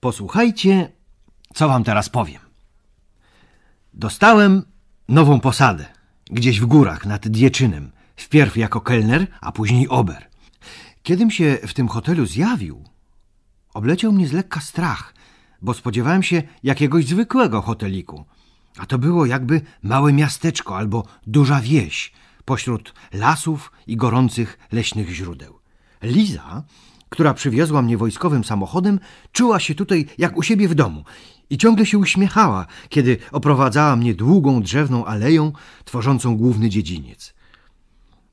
Posłuchajcie, co wam teraz powiem. Dostałem nową posadę, gdzieś w górach nad Dieczynem, wpierw jako kelner, a później ober. Kiedym się w tym hotelu zjawił, obleciał mnie z lekka strach, bo spodziewałem się jakiegoś zwykłego hoteliku, a to było jakby małe miasteczko albo duża wieś pośród lasów i gorących leśnych źródeł. Liza która przywiozła mnie wojskowym samochodem, czuła się tutaj jak u siebie w domu i ciągle się uśmiechała, kiedy oprowadzała mnie długą drzewną aleją tworzącą główny dziedziniec.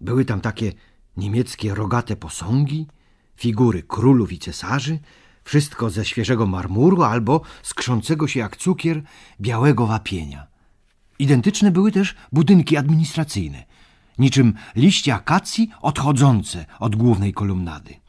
Były tam takie niemieckie rogate posągi, figury królów i cesarzy, wszystko ze świeżego marmuru albo skrzącego się jak cukier białego wapienia. Identyczne były też budynki administracyjne, niczym liście akacji odchodzące od głównej kolumnady.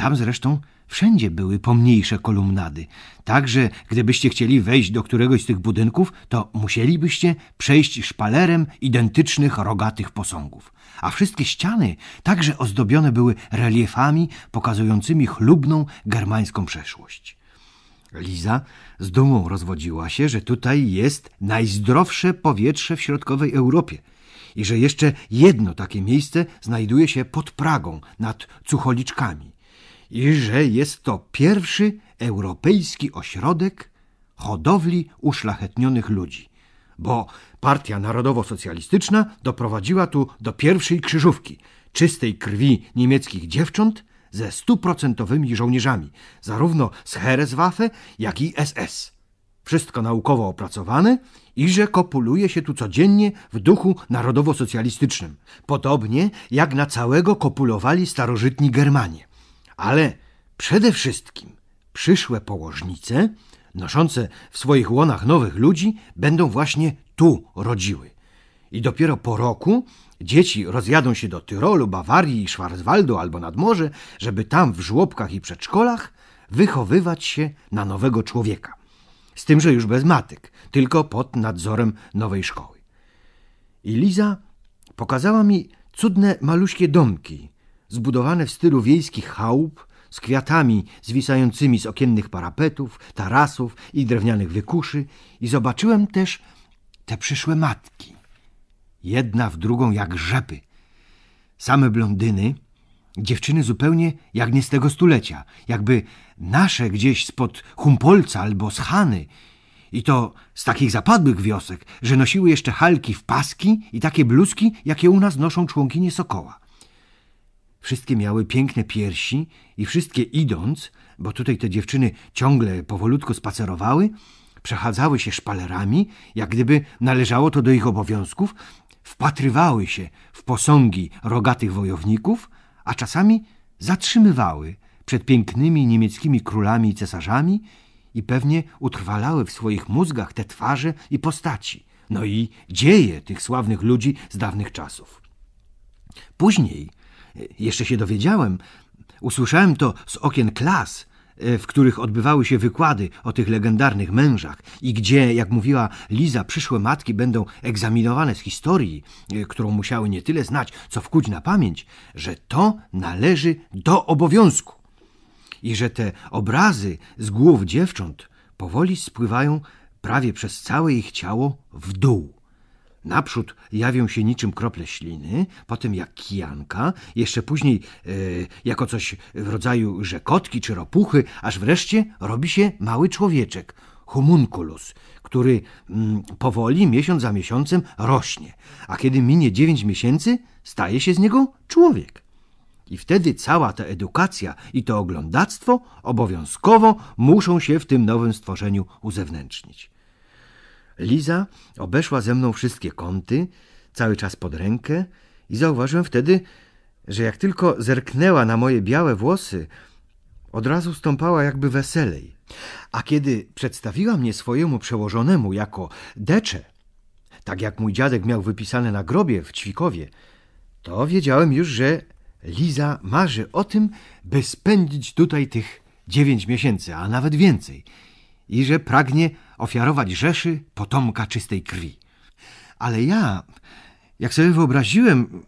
Tam zresztą wszędzie były pomniejsze kolumnady, tak że gdybyście chcieli wejść do któregoś z tych budynków, to musielibyście przejść szpalerem identycznych rogatych posągów. A wszystkie ściany także ozdobione były reliefami pokazującymi chlubną germańską przeszłość. Liza z dumą rozwodziła się, że tutaj jest najzdrowsze powietrze w środkowej Europie i że jeszcze jedno takie miejsce znajduje się pod Pragą, nad Cucholiczkami i że jest to pierwszy europejski ośrodek hodowli uszlachetnionych ludzi, bo Partia Narodowo-Socjalistyczna doprowadziła tu do pierwszej krzyżówki czystej krwi niemieckich dziewcząt ze stuprocentowymi żołnierzami, zarówno z Hereswaffe, jak i SS. Wszystko naukowo opracowane i że kopuluje się tu codziennie w duchu narodowo-socjalistycznym, podobnie jak na całego kopulowali starożytni Germanie ale przede wszystkim przyszłe położnice, noszące w swoich łonach nowych ludzi, będą właśnie tu rodziły. I dopiero po roku dzieci rozjadą się do Tyrolu, Bawarii i Schwarzwaldu albo nad morze, żeby tam w żłobkach i przedszkolach wychowywać się na nowego człowieka. Z tym, że już bez matek, tylko pod nadzorem nowej szkoły. I Liza pokazała mi cudne maluśkie domki, zbudowane w stylu wiejskich chałup, z kwiatami zwisającymi z okiennych parapetów, tarasów i drewnianych wykuszy i zobaczyłem też te przyszłe matki. Jedna w drugą jak rzepy. Same blondyny, dziewczyny zupełnie jak nie z tego stulecia, jakby nasze gdzieś spod Humpolca albo z Hany. I to z takich zapadłych wiosek, że nosiły jeszcze halki w paski i takie bluzki, jakie u nas noszą członkinie Sokoła. Wszystkie miały piękne piersi i wszystkie idąc, bo tutaj te dziewczyny ciągle powolutku spacerowały, przechadzały się szpalerami, jak gdyby należało to do ich obowiązków, wpatrywały się w posągi rogatych wojowników, a czasami zatrzymywały przed pięknymi niemieckimi królami i cesarzami i pewnie utrwalały w swoich mózgach te twarze i postaci, no i dzieje tych sławnych ludzi z dawnych czasów. Później jeszcze się dowiedziałem, usłyszałem to z okien klas, e, w których odbywały się wykłady o tych legendarnych mężach i gdzie, jak mówiła Liza, przyszłe matki będą egzaminowane z historii, e, którą musiały nie tyle znać, co wkuć na pamięć, że to należy do obowiązku i że te obrazy z głów dziewcząt powoli spływają prawie przez całe ich ciało w dół. Naprzód jawią się niczym krople śliny, potem jak kijanka, jeszcze później e, jako coś w rodzaju rzekotki czy ropuchy, aż wreszcie robi się mały człowieczek, homunculus, który mm, powoli, miesiąc za miesiącem rośnie, a kiedy minie dziewięć miesięcy, staje się z niego człowiek. I wtedy cała ta edukacja i to oglądactwo obowiązkowo muszą się w tym nowym stworzeniu uzewnętrznić. Liza obeszła ze mną wszystkie kąty, cały czas pod rękę i zauważyłem wtedy, że jak tylko zerknęła na moje białe włosy, od razu stąpała jakby weselej. A kiedy przedstawiła mnie swojemu przełożonemu jako decze, tak jak mój dziadek miał wypisane na grobie w Ćwikowie, to wiedziałem już, że Liza marzy o tym, by spędzić tutaj tych dziewięć miesięcy, a nawet więcej – i że pragnie ofiarować Rzeszy potomka czystej krwi. Ale ja, jak sobie wyobraziłem,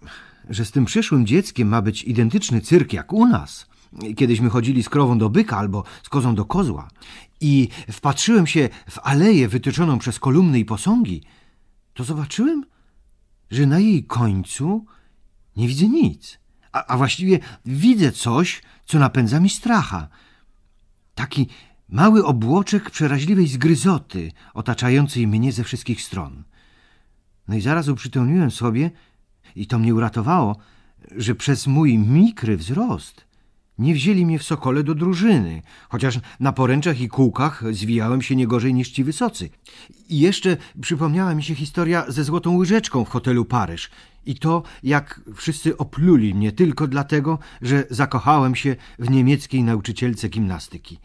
że z tym przyszłym dzieckiem ma być identyczny cyrk jak u nas, kiedyśmy chodzili z krową do byka albo z kozą do kozła, i wpatrzyłem się w aleję wytyczoną przez kolumny i posągi, to zobaczyłem, że na jej końcu nie widzę nic, a, a właściwie widzę coś, co napędza mi stracha. Taki Mały obłoczek przeraźliwej zgryzoty otaczającej mnie ze wszystkich stron. No i zaraz uprzytomniłem sobie, i to mnie uratowało, że przez mój mikry wzrost nie wzięli mnie w Sokole do drużyny, chociaż na poręczach i kółkach zwijałem się nie gorzej niż ci wysocy. I jeszcze przypomniała mi się historia ze złotą łyżeczką w hotelu Paryż i to, jak wszyscy opluli mnie tylko dlatego, że zakochałem się w niemieckiej nauczycielce gimnastyki.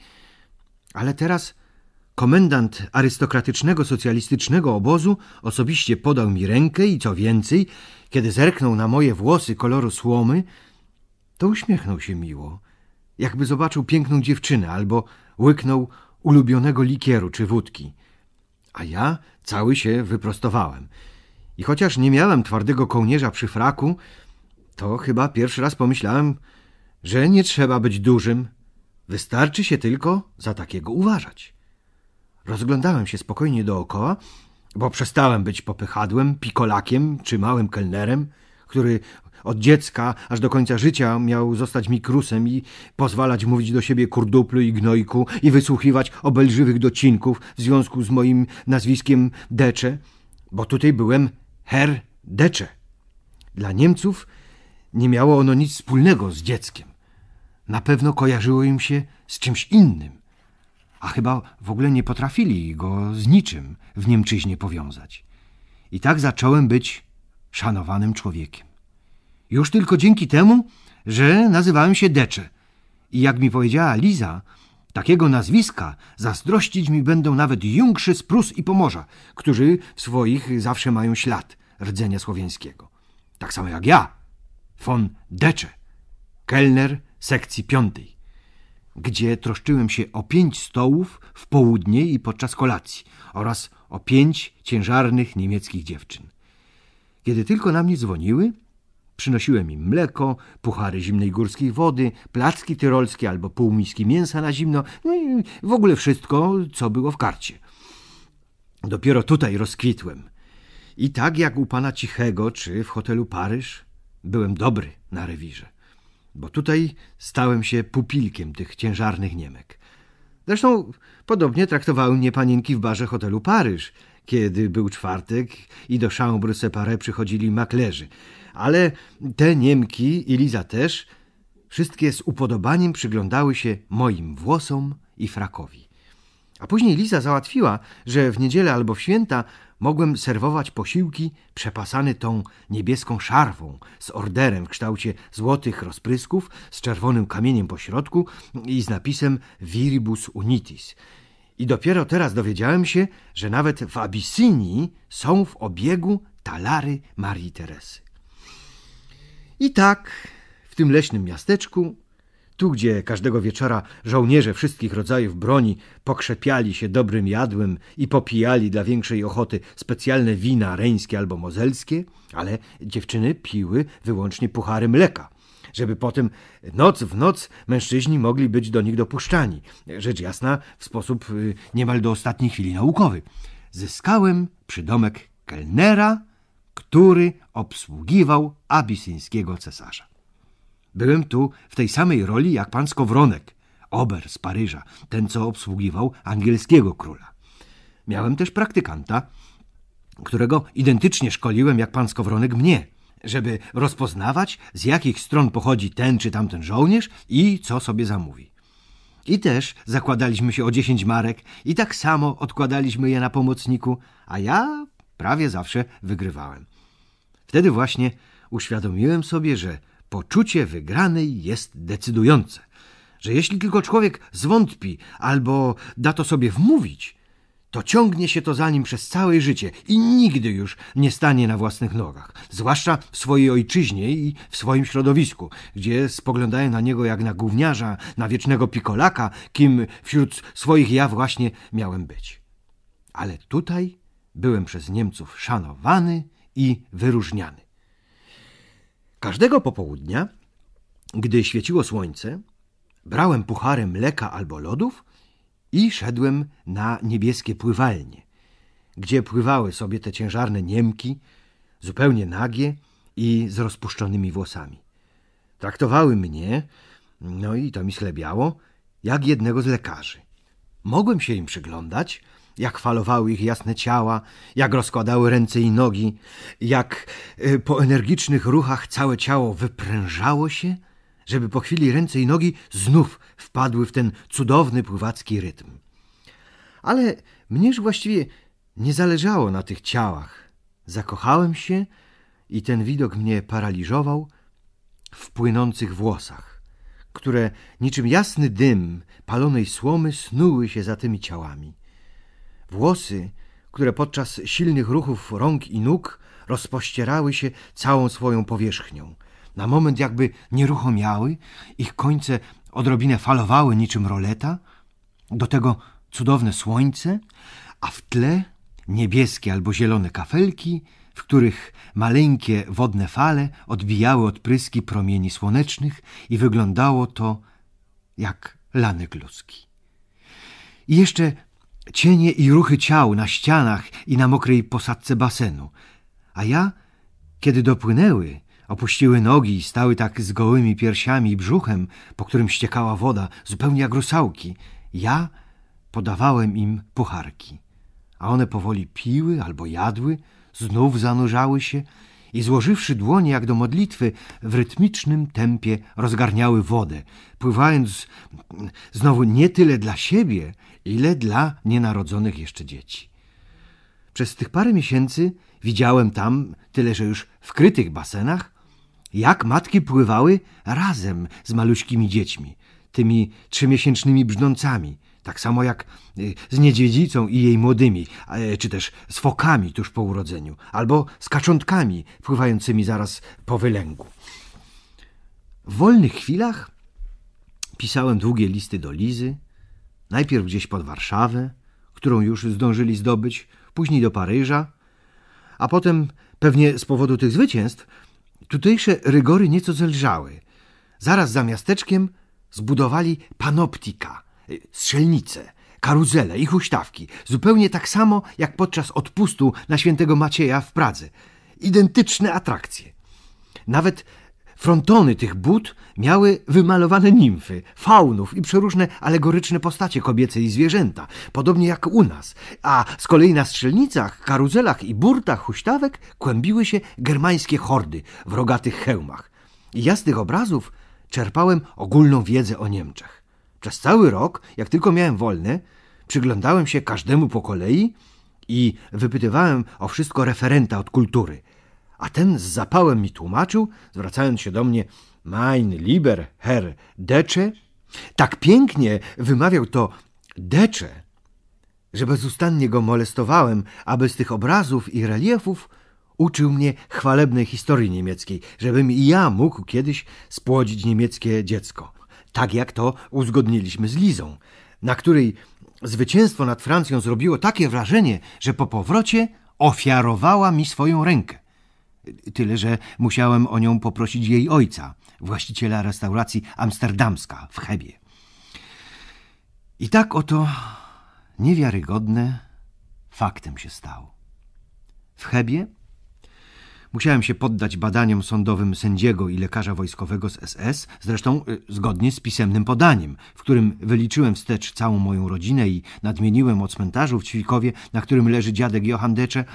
Ale teraz komendant arystokratycznego socjalistycznego obozu osobiście podał mi rękę i co więcej, kiedy zerknął na moje włosy koloru słomy, to uśmiechnął się miło, jakby zobaczył piękną dziewczynę albo łyknął ulubionego likieru czy wódki. A ja cały się wyprostowałem. I chociaż nie miałem twardego kołnierza przy fraku, to chyba pierwszy raz pomyślałem, że nie trzeba być dużym, Wystarczy się tylko za takiego uważać. Rozglądałem się spokojnie dookoła, bo przestałem być popychadłem, pikolakiem czy małym kelnerem, który od dziecka aż do końca życia miał zostać mikrusem i pozwalać mówić do siebie kurduplu i gnojku i wysłuchiwać obelżywych docinków w związku z moim nazwiskiem Decze, bo tutaj byłem Herr Decze. Dla Niemców nie miało ono nic wspólnego z dzieckiem. Na pewno kojarzyło im się z czymś innym, a chyba w ogóle nie potrafili go z niczym w Niemczyźnie powiązać. I tak zacząłem być szanowanym człowiekiem. Już tylko dzięki temu, że nazywałem się Decze. I jak mi powiedziała Liza, takiego nazwiska zazdrościć mi będą nawet jungszy z Prus i Pomorza, którzy w swoich zawsze mają ślad rdzenia słowiańskiego. Tak samo jak ja, von Decze, kelner sekcji piątej, gdzie troszczyłem się o pięć stołów w południe i podczas kolacji oraz o pięć ciężarnych niemieckich dziewczyn. Kiedy tylko na mnie dzwoniły, przynosiłem im mleko, puchary zimnej górskiej wody, placki tyrolskie albo półmiski mięsa na zimno, no i w ogóle wszystko, co było w karcie. Dopiero tutaj rozkwitłem. I tak jak u pana Cichego czy w hotelu Paryż, byłem dobry na rewirze bo tutaj stałem się pupilkiem tych ciężarnych Niemek. Zresztą podobnie traktowały mnie panienki w barze hotelu Paryż, kiedy był czwartek i do chambre séparée przychodzili maklerzy. Ale te Niemki i Liza też, wszystkie z upodobaniem przyglądały się moim włosom i frakowi. A później Liza załatwiła, że w niedzielę albo w święta mogłem serwować posiłki przepasane tą niebieską szarwą z orderem w kształcie złotych rozprysków z czerwonym kamieniem po środku i z napisem Viribus Unitis. I dopiero teraz dowiedziałem się, że nawet w Abysynii są w obiegu talary Marii Teresy. I tak w tym leśnym miasteczku tu, gdzie każdego wieczora żołnierze wszystkich rodzajów broni pokrzepiali się dobrym jadłem i popijali dla większej ochoty specjalne wina reńskie albo mozelskie, ale dziewczyny piły wyłącznie puchary mleka żeby potem noc w noc mężczyźni mogli być do nich dopuszczani. Rzecz jasna, w sposób y, niemal do ostatniej chwili naukowy. Zyskałem przydomek kelnera, który obsługiwał abisyńskiego cesarza. Byłem tu w tej samej roli jak pan Skowronek, ober z Paryża, ten co obsługiwał angielskiego króla. Miałem też praktykanta, którego identycznie szkoliłem jak pan Skowronek mnie, żeby rozpoznawać z jakich stron pochodzi ten czy tamten żołnierz i co sobie zamówi. I też zakładaliśmy się o dziesięć marek i tak samo odkładaliśmy je na pomocniku, a ja prawie zawsze wygrywałem. Wtedy właśnie uświadomiłem sobie, że Poczucie wygranej jest decydujące, że jeśli tylko człowiek zwątpi albo da to sobie wmówić, to ciągnie się to za nim przez całe życie i nigdy już nie stanie na własnych nogach, zwłaszcza w swojej ojczyźnie i w swoim środowisku, gdzie spoglądają na niego jak na gówniarza, na wiecznego pikolaka, kim wśród swoich ja właśnie miałem być. Ale tutaj byłem przez Niemców szanowany i wyróżniany. Każdego popołudnia, gdy świeciło słońce, brałem puchary mleka albo lodów i szedłem na niebieskie pływalnie, gdzie pływały sobie te ciężarne Niemki, zupełnie nagie i z rozpuszczonymi włosami. Traktowały mnie, no i to mi ślebiało, jak jednego z lekarzy. Mogłem się im przyglądać, jak falowały ich jasne ciała, jak rozkładały ręce i nogi, jak y, po energicznych ruchach całe ciało wyprężało się, żeby po chwili ręce i nogi znów wpadły w ten cudowny pływacki rytm. Ale Mnież właściwie nie zależało na tych ciałach. Zakochałem się i ten widok mnie paraliżował w płynących włosach, które niczym jasny dym palonej słomy snuły się za tymi ciałami. Włosy, które podczas silnych ruchów rąk i nóg rozpościerały się całą swoją powierzchnią. Na moment jakby nieruchomiały, ich końce odrobinę falowały niczym roleta, do tego cudowne słońce, a w tle niebieskie albo zielone kafelki, w których maleńkie wodne fale odbijały odpryski promieni słonecznych i wyglądało to jak lany ludzki. I jeszcze cienie i ruchy ciał na ścianach i na mokrej posadce basenu. A ja, kiedy dopłynęły, opuściły nogi i stały tak z gołymi piersiami i brzuchem, po którym ściekała woda, zupełnie jak rusałki. Ja podawałem im pucharki, a one powoli piły albo jadły, znów zanurzały się i złożywszy dłonie jak do modlitwy, w rytmicznym tempie rozgarniały wodę, pływając znowu nie tyle dla siebie, ile dla nienarodzonych jeszcze dzieci. Przez tych parę miesięcy widziałem tam, tyle że już w krytych basenach, jak matki pływały razem z maluśkimi dziećmi, tymi trzymiesięcznymi brznącami, tak samo jak y, z niedźwiedzicą i jej młodymi, e, czy też z fokami tuż po urodzeniu, albo z kaczątkami pływającymi zaraz po wylęgu. W wolnych chwilach pisałem długie listy do Lizy, Najpierw gdzieś pod Warszawę, którą już zdążyli zdobyć, później do Paryża, a potem, pewnie z powodu tych zwycięstw, tutejsze rygory nieco zelżały. Zaraz za miasteczkiem zbudowali panoptika, y, strzelnice, karuzele i huśtawki, zupełnie tak samo jak podczas odpustu na świętego Macieja w Pradze. Identyczne atrakcje. Nawet Frontony tych but miały wymalowane nimfy, faunów i przeróżne alegoryczne postacie kobiece i zwierzęta, podobnie jak u nas, a z kolei na strzelnicach, karuzelach i burtach huśtawek kłębiły się germańskie hordy w rogatych hełmach. I ja z tych obrazów czerpałem ogólną wiedzę o Niemczech. Przez cały rok, jak tylko miałem wolne, przyglądałem się każdemu po kolei i wypytywałem o wszystko referenta od kultury – a ten z zapałem mi tłumaczył, zwracając się do mnie: Mein lieber Herr Decze. Tak pięknie wymawiał to Decze, że bezustannie go molestowałem, aby z tych obrazów i reliefów uczył mnie chwalebnej historii niemieckiej, żebym i ja mógł kiedyś spłodzić niemieckie dziecko. Tak jak to uzgodniliśmy z Lizą, na której zwycięstwo nad Francją zrobiło takie wrażenie, że po powrocie ofiarowała mi swoją rękę. Tyle, że musiałem o nią poprosić jej ojca, właściciela restauracji Amsterdamska w Hebie. I tak oto niewiarygodne faktem się stało. W Hebie Musiałem się poddać badaniom sądowym sędziego i lekarza wojskowego z SS, zresztą y, zgodnie z pisemnym podaniem, w którym wyliczyłem wstecz całą moją rodzinę i nadmieniłem o cmentarzu w Ćwikowie, na którym leży dziadek Decze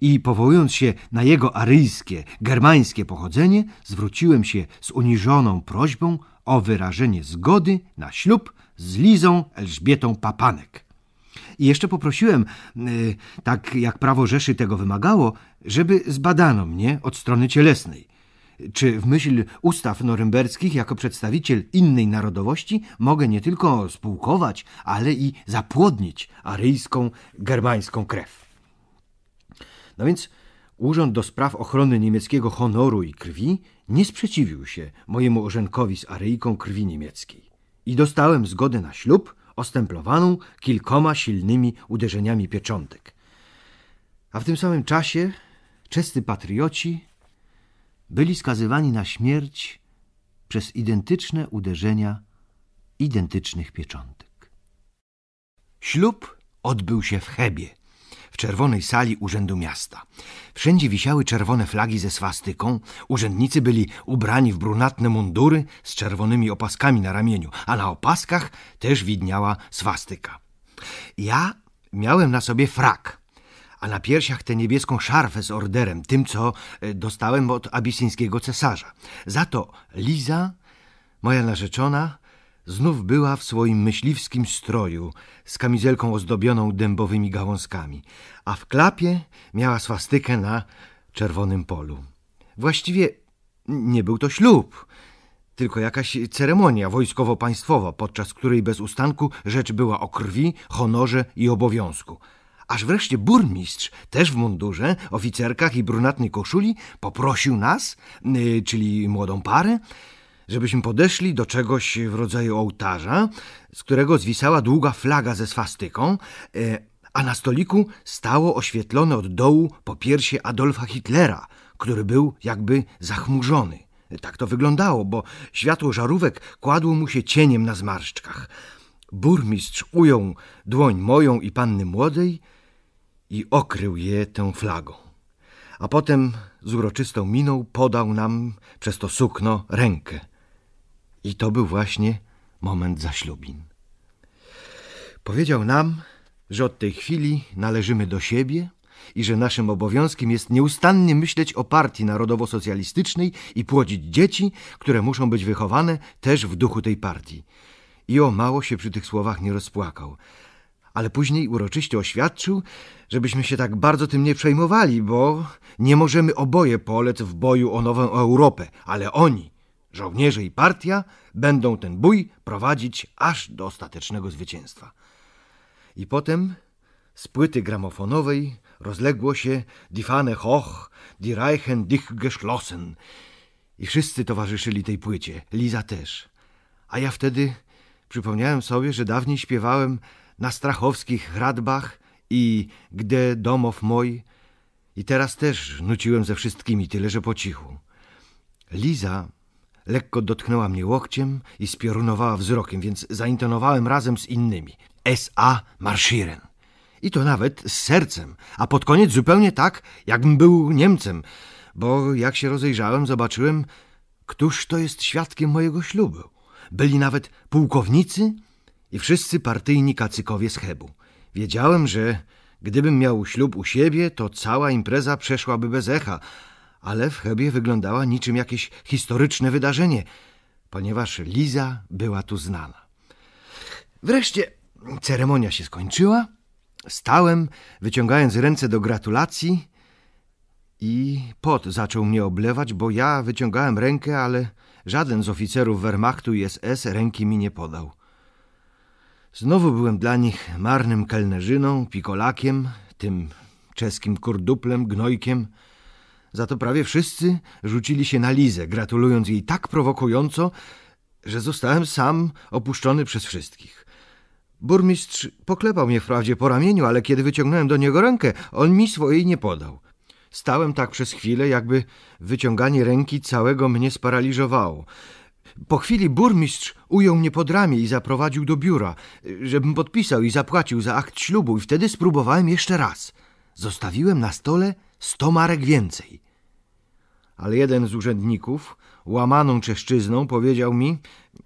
i powołując się na jego aryjskie, germańskie pochodzenie, zwróciłem się z uniżoną prośbą o wyrażenie zgody na ślub z Lizą Elżbietą Papanek. I jeszcze poprosiłem, y, tak jak prawo Rzeszy tego wymagało, żeby zbadano mnie od strony cielesnej. Czy w myśl ustaw norymberskich jako przedstawiciel innej narodowości mogę nie tylko spółkować, ale i zapłodnić aryjską, germańską krew? No więc Urząd do Spraw Ochrony Niemieckiego Honoru i Krwi nie sprzeciwił się mojemu orzenkowi z Aryjką krwi niemieckiej i dostałem zgodę na ślub ostemplowaną kilkoma silnymi uderzeniami pieczątek. A w tym samym czasie czescy patrioci byli skazywani na śmierć przez identyczne uderzenia identycznych pieczątek. Ślub odbył się w Hebie w czerwonej sali Urzędu Miasta. Wszędzie wisiały czerwone flagi ze swastyką, urzędnicy byli ubrani w brunatne mundury z czerwonymi opaskami na ramieniu, a na opaskach też widniała swastyka. Ja miałem na sobie frak, a na piersiach tę niebieską szarfę z orderem, tym co e, dostałem od abisyńskiego cesarza. Za to Liza, moja narzeczona, Znów była w swoim myśliwskim stroju, z kamizelką ozdobioną dębowymi gałązkami, a w klapie miała swastykę na czerwonym polu. Właściwie nie był to ślub, tylko jakaś ceremonia wojskowo-państwowa, podczas której bez ustanku rzecz była o krwi, honorze i obowiązku. Aż wreszcie burmistrz, też w mundurze, oficerkach i brunatnej koszuli, poprosił nas, y, czyli młodą parę, żebyśmy podeszli do czegoś w rodzaju ołtarza, z którego zwisała długa flaga ze swastyką, e, a na stoliku stało oświetlone od dołu popiersie Adolfa Hitlera, który był jakby zachmurzony. Tak to wyglądało, bo światło żarówek kładło mu się cieniem na zmarszczkach. Burmistrz ujął dłoń moją i panny młodej i okrył je tą flagą. A potem z uroczystą miną podał nam przez to sukno rękę. I to był właśnie moment zaślubin. Powiedział nam, że od tej chwili należymy do siebie i że naszym obowiązkiem jest nieustannie myśleć o partii narodowo-socjalistycznej i płodzić dzieci, które muszą być wychowane też w duchu tej partii. I o mało się przy tych słowach nie rozpłakał. Ale później uroczyście oświadczył, żebyśmy się tak bardzo tym nie przejmowali, bo nie możemy oboje polec w boju o nową Europę, ale oni, Żołnierze i partia będą ten bój prowadzić aż do ostatecznego zwycięstwa. I potem z płyty gramofonowej rozległo się Die hoch, die Reichen dich geschlossen. I wszyscy towarzyszyli tej płycie, Liza też. A ja wtedy przypomniałem sobie, że dawniej śpiewałem na strachowskich hradbach i gdzie domow moj. I teraz też nuciłem ze wszystkimi, tyle że po cichu. Liza Lekko dotknęła mnie łokciem i spiorunowała wzrokiem, więc zaintonowałem razem z innymi. S.A. Marschieren. I to nawet z sercem, a pod koniec zupełnie tak, jakbym był Niemcem, bo jak się rozejrzałem, zobaczyłem, któż to jest świadkiem mojego ślubu. Byli nawet pułkownicy i wszyscy partyjni kacykowie z Hebu. Wiedziałem, że gdybym miał ślub u siebie, to cała impreza przeszłaby bez echa, ale w Hebie wyglądała niczym jakieś historyczne wydarzenie, ponieważ Liza była tu znana. Wreszcie ceremonia się skończyła. Stałem, wyciągając ręce do gratulacji i pot zaczął mnie oblewać, bo ja wyciągałem rękę, ale żaden z oficerów Wehrmachtu i SS ręki mi nie podał. Znowu byłem dla nich marnym kelnerzyną, pikolakiem, tym czeskim kurduplem, gnojkiem – za to prawie wszyscy rzucili się na Lizę, gratulując jej tak prowokująco, że zostałem sam opuszczony przez wszystkich. Burmistrz poklepał mnie wprawdzie po ramieniu, ale kiedy wyciągnąłem do niego rękę, on mi swojej nie podał. Stałem tak przez chwilę, jakby wyciąganie ręki całego mnie sparaliżowało. Po chwili burmistrz ujął mnie pod ramię i zaprowadził do biura, żebym podpisał i zapłacił za akt ślubu i wtedy spróbowałem jeszcze raz. Zostawiłem na stole sto marek więcej. Ale jeden z urzędników, łamaną czeszczyzną, powiedział mi,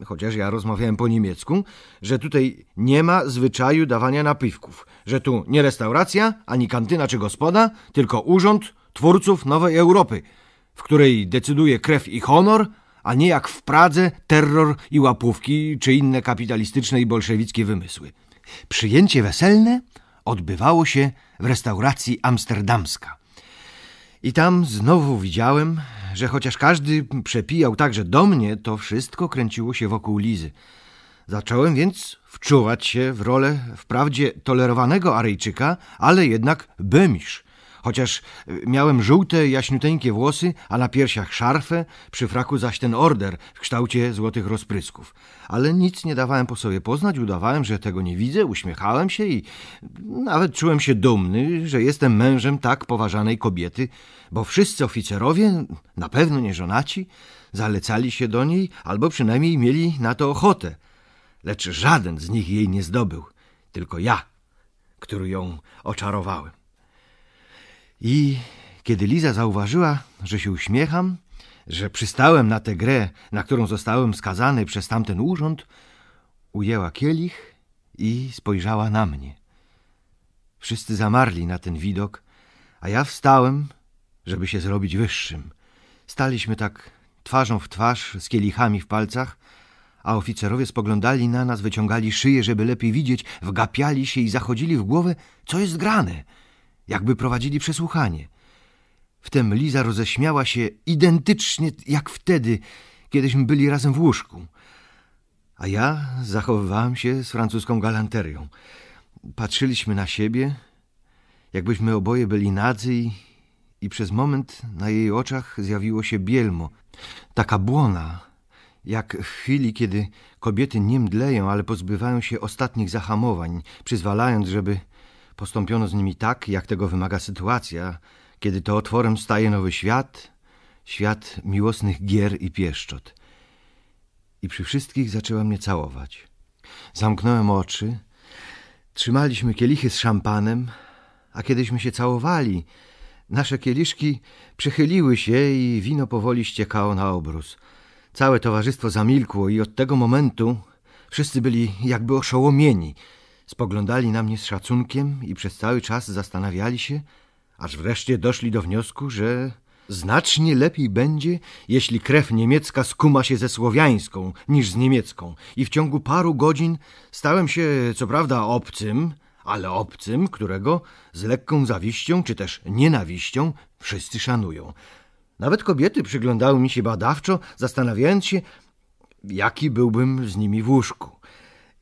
chociaż ja rozmawiałem po niemiecku, że tutaj nie ma zwyczaju dawania napiwków, że tu nie restauracja, ani kantyna czy gospoda, tylko urząd twórców nowej Europy, w której decyduje krew i honor, a nie jak w Pradze terror i łapówki czy inne kapitalistyczne i bolszewickie wymysły. Przyjęcie weselne odbywało się w restauracji amsterdamska. I tam znowu widziałem, że chociaż każdy przepijał także do mnie, to wszystko kręciło się wokół Lizy. Zacząłem więc wczuwać się w rolę wprawdzie tolerowanego Aryjczyka, ale jednak Bemisz. Chociaż e, miałem żółte, jaśniuteńkie włosy, a na piersiach szarfę, przy fraku zaś ten order w kształcie złotych rozprysków. Ale nic nie dawałem po sobie poznać, udawałem, że tego nie widzę, uśmiechałem się i nawet czułem się dumny, że jestem mężem tak poważanej kobiety, bo wszyscy oficerowie, na pewno nie żonaci, zalecali się do niej, albo przynajmniej mieli na to ochotę. Lecz żaden z nich jej nie zdobył, tylko ja, który ją oczarowałem. I kiedy Liza zauważyła, że się uśmiecham, że przystałem na tę grę, na którą zostałem skazany przez tamten urząd, ujęła kielich i spojrzała na mnie. Wszyscy zamarli na ten widok, a ja wstałem, żeby się zrobić wyższym. Staliśmy tak twarzą w twarz, z kielichami w palcach, a oficerowie spoglądali na nas, wyciągali szyję, żeby lepiej widzieć, wgapiali się i zachodzili w głowę, co jest grane – jakby prowadzili przesłuchanie. Wtem Liza roześmiała się identycznie jak wtedy, kiedyśmy byli razem w łóżku. A ja zachowywałem się z francuską galanterią. Patrzyliśmy na siebie, jakbyśmy oboje byli nadzy i, i przez moment na jej oczach zjawiło się bielmo. Taka błona, jak w chwili, kiedy kobiety nie mdleją, ale pozbywają się ostatnich zahamowań, przyzwalając, żeby Postąpiono z nimi tak, jak tego wymaga sytuacja, kiedy to otworem staje nowy świat, świat miłosnych gier i pieszczot. I przy wszystkich zaczęła mnie całować. Zamknąłem oczy, trzymaliśmy kielichy z szampanem, a kiedyśmy się całowali, nasze kieliszki przechyliły się i wino powoli ściekało na obrus. Całe towarzystwo zamilkło i od tego momentu wszyscy byli jakby oszołomieni – Spoglądali na mnie z szacunkiem i przez cały czas zastanawiali się, aż wreszcie doszli do wniosku, że znacznie lepiej będzie, jeśli krew niemiecka skuma się ze słowiańską niż z niemiecką. I w ciągu paru godzin stałem się, co prawda, obcym, ale obcym, którego z lekką zawiścią czy też nienawiścią wszyscy szanują. Nawet kobiety przyglądały mi się badawczo, zastanawiając się, jaki byłbym z nimi w łóżku.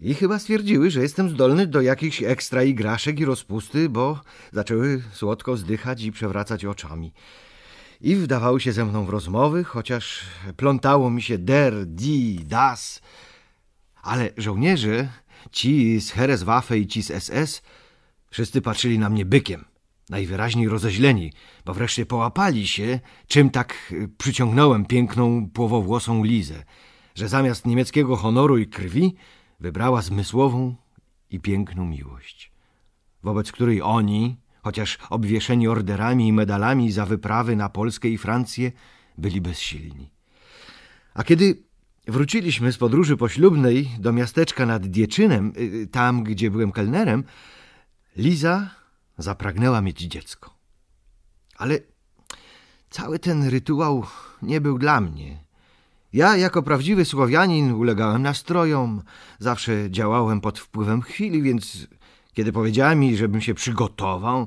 I chyba stwierdziły, że jestem zdolny do jakichś ekstra igraszek i rozpusty, bo zaczęły słodko zdychać i przewracać oczami. I wdawały się ze mną w rozmowy, chociaż plątało mi się der, di, das. Ale żołnierze, ci z Hereswaffe i ci z SS, wszyscy patrzyli na mnie bykiem, najwyraźniej rozeźleni, bo wreszcie połapali się, czym tak y, przyciągnąłem piękną płowowłosą Lizę, że zamiast niemieckiego honoru i krwi wybrała zmysłową i piękną miłość, wobec której oni, chociaż obwieszeni orderami i medalami za wyprawy na Polskę i Francję, byli bezsilni. A kiedy wróciliśmy z podróży poślubnej do miasteczka nad Dieczynem, y, y, tam gdzie byłem kelnerem, Liza zapragnęła mieć dziecko. Ale cały ten rytuał nie był dla mnie – ja, jako prawdziwy Słowianin, ulegałem nastrojom. Zawsze działałem pod wpływem chwili, więc kiedy powiedziała mi, żebym się przygotował,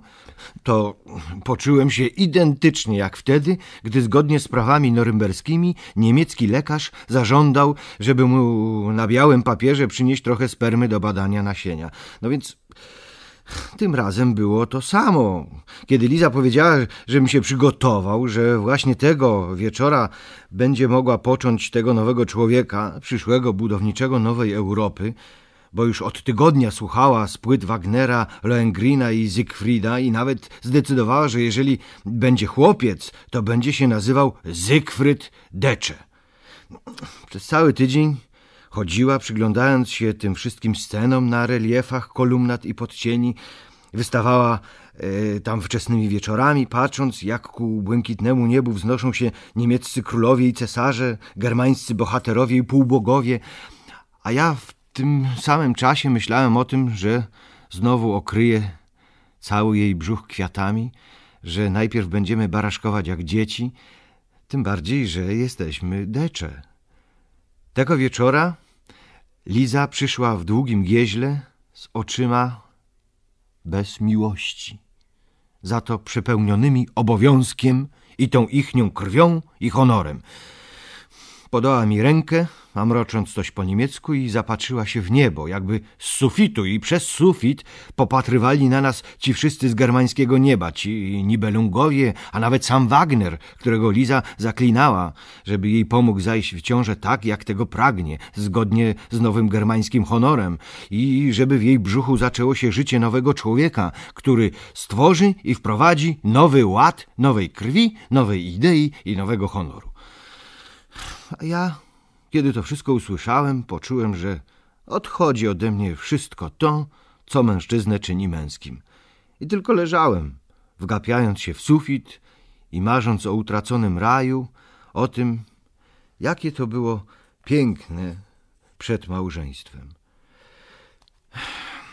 to poczułem się identycznie jak wtedy, gdy zgodnie z prawami norymberskimi niemiecki lekarz zażądał, żeby mu na białym papierze przynieść trochę spermy do badania nasienia. No więc tym razem było to samo. Kiedy Liza powiedziała, żebym się przygotował, że właśnie tego wieczora będzie mogła począć tego nowego człowieka, przyszłego budowniczego nowej Europy, bo już od tygodnia słuchała spłyt Wagnera, Lohengrina i Zygfrida i nawet zdecydowała, że jeżeli będzie chłopiec, to będzie się nazywał Zygfryd Decze. Przez cały tydzień Chodziła, przyglądając się tym wszystkim scenom na reliefach kolumnat i podcieni, wystawała y, tam wczesnymi wieczorami, patrząc, jak ku błękitnemu niebu wznoszą się niemieccy królowie i cesarze, germańscy bohaterowie i półbogowie, a ja w tym samym czasie myślałem o tym, że znowu okryję cały jej brzuch kwiatami, że najpierw będziemy baraszkować jak dzieci, tym bardziej, że jesteśmy decze. Tego wieczora Liza przyszła w długim gieźle z oczyma bez miłości, za to przepełnionymi obowiązkiem i tą ichnią krwią i honorem. Podała mi rękę, mrocząc coś po niemiecku i zapatrzyła się w niebo, jakby z sufitu i przez sufit popatrywali na nas ci wszyscy z germańskiego nieba, ci Nibelungowie, a nawet sam Wagner, którego Liza zaklinała, żeby jej pomógł zajść w ciążę tak, jak tego pragnie, zgodnie z nowym germańskim honorem i żeby w jej brzuchu zaczęło się życie nowego człowieka, który stworzy i wprowadzi nowy ład, nowej krwi, nowej idei i nowego honoru. A ja, kiedy to wszystko usłyszałem, poczułem, że odchodzi ode mnie wszystko to, co mężczyznę czyni męskim. I tylko leżałem, wgapiając się w sufit i marząc o utraconym raju, o tym, jakie to było piękne przed małżeństwem.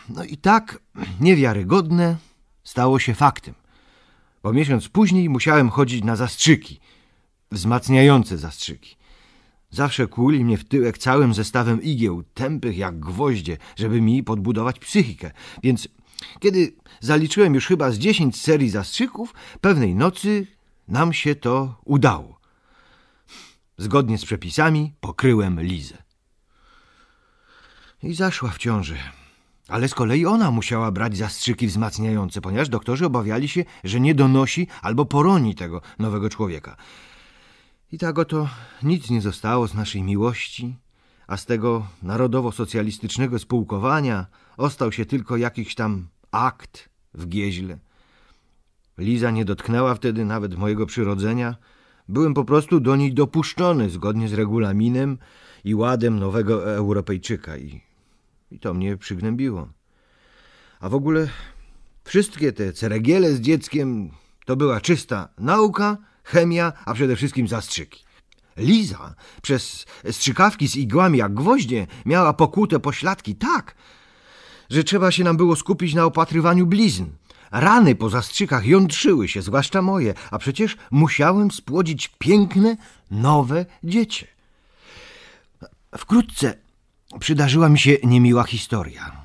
No i tak niewiarygodne stało się faktem, bo miesiąc później musiałem chodzić na zastrzyki – wzmacniające zastrzyki. Zawsze kuli mnie w tyłek całym zestawem igieł, tępych jak gwoździe, żeby mi podbudować psychikę. Więc kiedy zaliczyłem już chyba z dziesięć serii zastrzyków, pewnej nocy nam się to udało. Zgodnie z przepisami pokryłem Lizę. I zaszła w ciąży. Ale z kolei ona musiała brać zastrzyki wzmacniające, ponieważ doktorzy obawiali się, że nie donosi albo poroni tego nowego człowieka. I tak oto nic nie zostało z naszej miłości, a z tego narodowo-socjalistycznego spółkowania ostał się tylko jakiś tam akt w Gieźle. Liza nie dotknęła wtedy nawet mojego przyrodzenia. Byłem po prostu do niej dopuszczony zgodnie z regulaminem i ładem nowego Europejczyka i, i to mnie przygnębiło. A w ogóle wszystkie te ceregiele z dzieckiem to była czysta nauka – chemia, a przede wszystkim zastrzyki. Liza przez strzykawki z igłami jak gwoździe miała pokute pośladki tak, że trzeba się nam było skupić na opatrywaniu blizn. Rany po zastrzykach jątrzyły się, zwłaszcza moje, a przecież musiałem spłodzić piękne, nowe dziecię. Wkrótce przydarzyła mi się niemiła historia.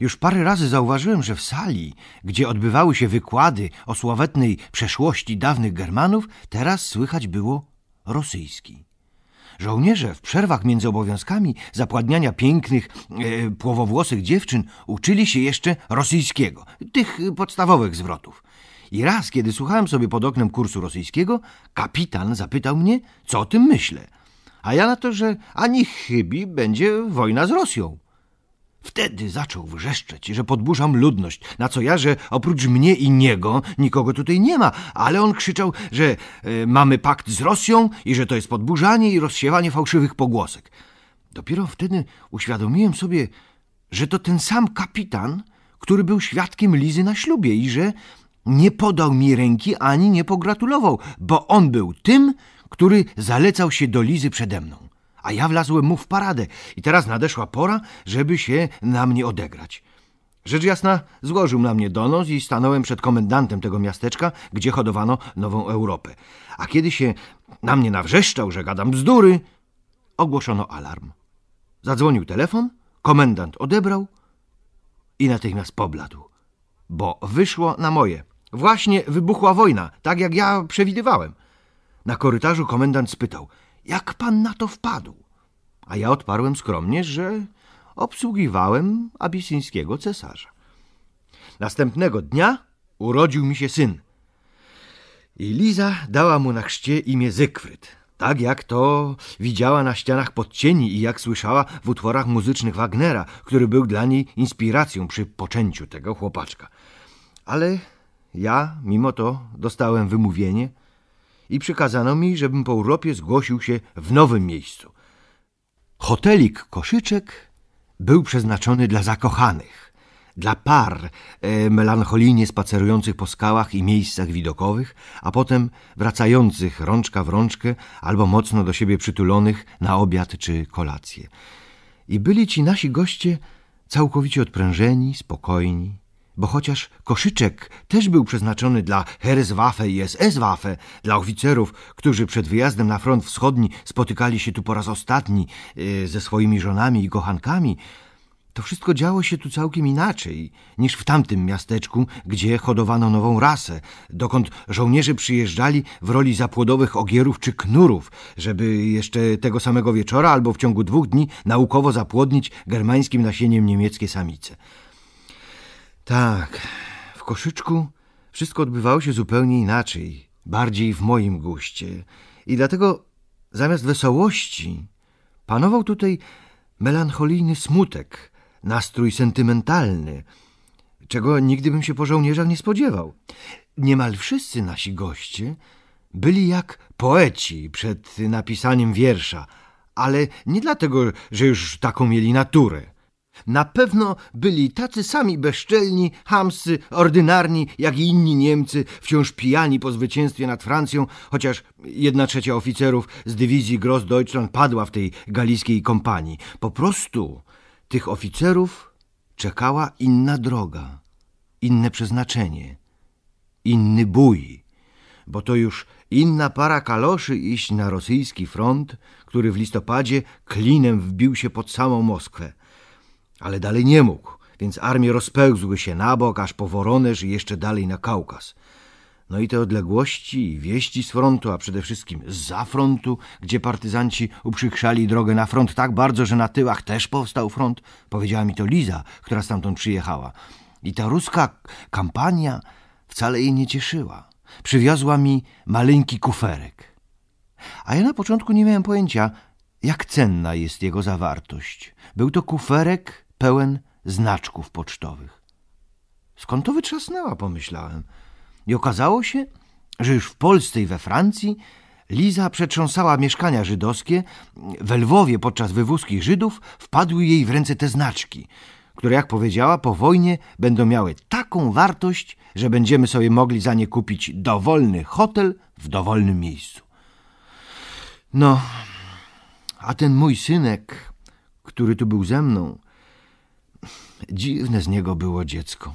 Już parę razy zauważyłem, że w sali, gdzie odbywały się wykłady o sławetnej przeszłości dawnych Germanów, teraz słychać było rosyjski. Żołnierze w przerwach między obowiązkami zapładniania pięknych, e, płowowłosych dziewczyn uczyli się jeszcze rosyjskiego, tych podstawowych zwrotów. I raz, kiedy słuchałem sobie pod oknem kursu rosyjskiego, kapitan zapytał mnie, co o tym myślę. A ja na to, że ani chybi będzie wojna z Rosją. Wtedy zaczął wrzeszczeć, że podburzam ludność, na co ja, że oprócz mnie i niego nikogo tutaj nie ma, ale on krzyczał, że y, mamy pakt z Rosją i że to jest podburzanie i rozsiewanie fałszywych pogłosek. Dopiero wtedy uświadomiłem sobie, że to ten sam kapitan, który był świadkiem Lizy na ślubie i że nie podał mi ręki ani nie pogratulował, bo on był tym, który zalecał się do Lizy przede mną a ja wlazłem mu w paradę i teraz nadeszła pora, żeby się na mnie odegrać. Rzecz jasna, złożył na mnie donos i stanąłem przed komendantem tego miasteczka, gdzie hodowano nową Europę. A kiedy się na mnie nawrzeszczał, że gadam bzdury, ogłoszono alarm. Zadzwonił telefon, komendant odebrał i natychmiast pobladł, bo wyszło na moje. Właśnie wybuchła wojna, tak jak ja przewidywałem. Na korytarzu komendant spytał – jak pan na to wpadł? A ja odparłem skromnie, że obsługiwałem abisyńskiego cesarza. Następnego dnia urodził mi się syn. I Liza dała mu na chrzcie imię Zygfryd, tak jak to widziała na ścianach podcieni i jak słyszała w utworach muzycznych Wagnera, który był dla niej inspiracją przy poczęciu tego chłopaczka. Ale ja, mimo to, dostałem wymówienie – i przykazano mi, żebym po Europie zgłosił się w nowym miejscu. Hotelik Koszyczek był przeznaczony dla zakochanych, dla par e, melancholijnie spacerujących po skałach i miejscach widokowych, a potem wracających rączka w rączkę albo mocno do siebie przytulonych na obiad czy kolację. I byli ci nasi goście całkowicie odprężeni, spokojni, bo chociaż koszyczek też był przeznaczony dla Heereswaffe i SS-Waffe, dla oficerów, którzy przed wyjazdem na front wschodni spotykali się tu po raz ostatni yy, ze swoimi żonami i kochankami, to wszystko działo się tu całkiem inaczej niż w tamtym miasteczku, gdzie hodowano nową rasę, dokąd żołnierze przyjeżdżali w roli zapłodowych ogierów czy knurów, żeby jeszcze tego samego wieczora albo w ciągu dwóch dni naukowo zapłodnić germańskim nasieniem niemieckie samice. Tak, w koszyczku wszystko odbywało się zupełnie inaczej, bardziej w moim guście. I dlatego zamiast wesołości panował tutaj melancholijny smutek, nastrój sentymentalny, czego nigdy bym się po żołnierzach nie spodziewał. Niemal wszyscy nasi goście byli jak poeci przed napisaniem wiersza, ale nie dlatego, że już taką mieli naturę. Na pewno byli tacy sami bezczelni, hamscy, ordynarni, jak i inni Niemcy, wciąż pijani po zwycięstwie nad Francją, chociaż jedna trzecia oficerów z dywizji Deutschland padła w tej galickiej kompanii. Po prostu tych oficerów czekała inna droga, inne przeznaczenie, inny bój, bo to już inna para kaloszy iść na rosyjski front, który w listopadzie klinem wbił się pod samą Moskwę – ale dalej nie mógł, więc armie rozpełzły się na bok, aż po Woronerz i jeszcze dalej na Kaukaz. No i te odległości i wieści z frontu, a przede wszystkim za frontu, gdzie partyzanci uprzykrzali drogę na front tak bardzo, że na tyłach też powstał front, powiedziała mi to Liza, która stamtąd przyjechała. I ta ruska kampania wcale jej nie cieszyła. Przywiozła mi maleńki kuferek. A ja na początku nie miałem pojęcia, jak cenna jest jego zawartość. Był to kuferek pełen znaczków pocztowych. Skąd to wytrzasnęła, pomyślałem. I okazało się, że już w Polsce i we Francji Liza przetrząsała mieszkania żydowskie. We Lwowie podczas wywózki Żydów wpadły jej w ręce te znaczki, które, jak powiedziała, po wojnie będą miały taką wartość, że będziemy sobie mogli za nie kupić dowolny hotel w dowolnym miejscu. No, a ten mój synek, który tu był ze mną, Dziwne z niego było dziecko.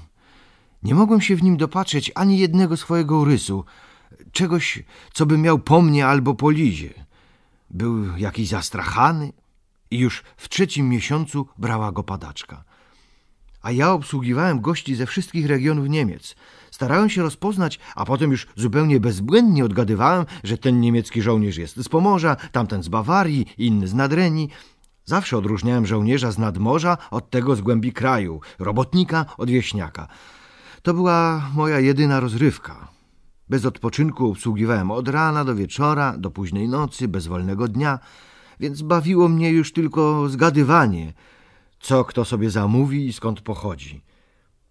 Nie mogłem się w nim dopatrzeć ani jednego swojego rysu, czegoś, co by miał po mnie albo po Lizie. Był jakiś zastrachany i już w trzecim miesiącu brała go padaczka. A ja obsługiwałem gości ze wszystkich regionów Niemiec. Starałem się rozpoznać, a potem już zupełnie bezbłędnie odgadywałem, że ten niemiecki żołnierz jest z Pomorza, tamten z Bawarii, inny z Nadrenii. Zawsze odróżniałem żołnierza z nadmorza od tego z głębi kraju, robotnika od wieśniaka. To była moja jedyna rozrywka. Bez odpoczynku obsługiwałem od rana do wieczora, do późnej nocy, bez wolnego dnia, więc bawiło mnie już tylko zgadywanie, co kto sobie zamówi i skąd pochodzi.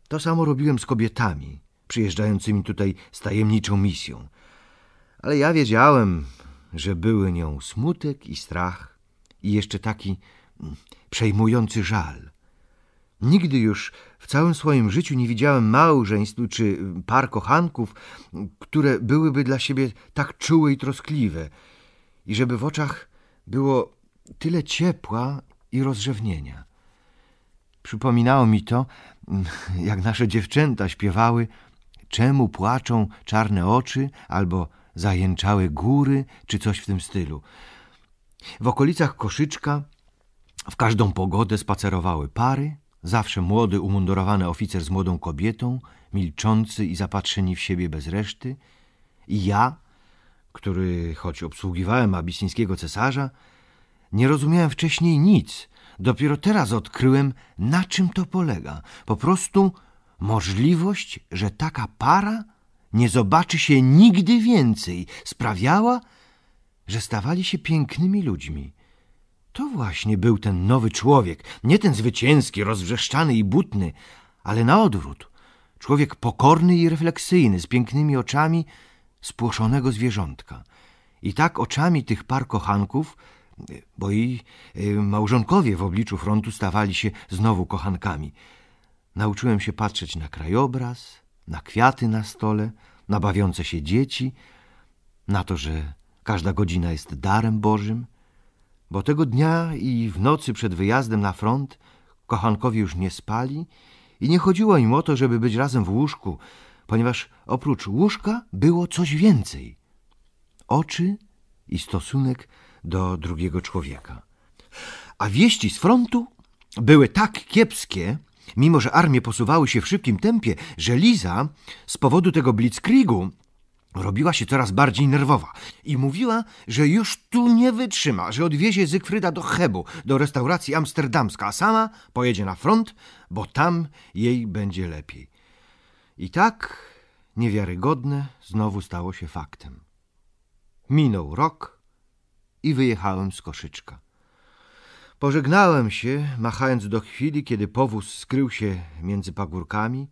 To samo robiłem z kobietami, przyjeżdżającymi tutaj z tajemniczą misją. Ale ja wiedziałem, że były nią smutek i strach, i jeszcze taki mm, przejmujący żal. Nigdy już w całym swoim życiu nie widziałem małżeństw czy mm, par kochanków, mm, które byłyby dla siebie tak czułe i troskliwe, i żeby w oczach było tyle ciepła i rozrzewnienia. Przypominało mi to, jak nasze dziewczęta śpiewały, czemu płaczą czarne oczy albo zajęczały góry, czy coś w tym stylu. W okolicach koszyczka w każdą pogodę spacerowały pary, zawsze młody, umundurowany oficer z młodą kobietą, milczący i zapatrzeni w siebie bez reszty, i ja, który choć obsługiwałem abisyńskiego cesarza, nie rozumiałem wcześniej nic. Dopiero teraz odkryłem, na czym to polega. Po prostu możliwość, że taka para nie zobaczy się nigdy więcej, sprawiała, że stawali się pięknymi ludźmi. To właśnie był ten nowy człowiek, nie ten zwycięski, rozwrzeszczany i butny, ale na odwrót. Człowiek pokorny i refleksyjny, z pięknymi oczami spłoszonego zwierzątka. I tak oczami tych par kochanków, bo i y, małżonkowie w obliczu frontu stawali się znowu kochankami. Nauczyłem się patrzeć na krajobraz, na kwiaty na stole, na bawiące się dzieci, na to, że Każda godzina jest darem Bożym, bo tego dnia i w nocy przed wyjazdem na front kochankowie już nie spali i nie chodziło im o to, żeby być razem w łóżku, ponieważ oprócz łóżka było coś więcej. Oczy i stosunek do drugiego człowieka. A wieści z frontu były tak kiepskie, mimo że armie posuwały się w szybkim tempie, że Liza z powodu tego blitzkriegu Robiła się coraz bardziej nerwowa i mówiła, że już tu nie wytrzyma, że odwiezie Zygfryda do Chebu, do restauracji amsterdamska, a sama pojedzie na front, bo tam jej będzie lepiej. I tak niewiarygodne znowu stało się faktem. Minął rok i wyjechałem z koszyczka. Pożegnałem się, machając do chwili, kiedy powóz skrył się między pagórkami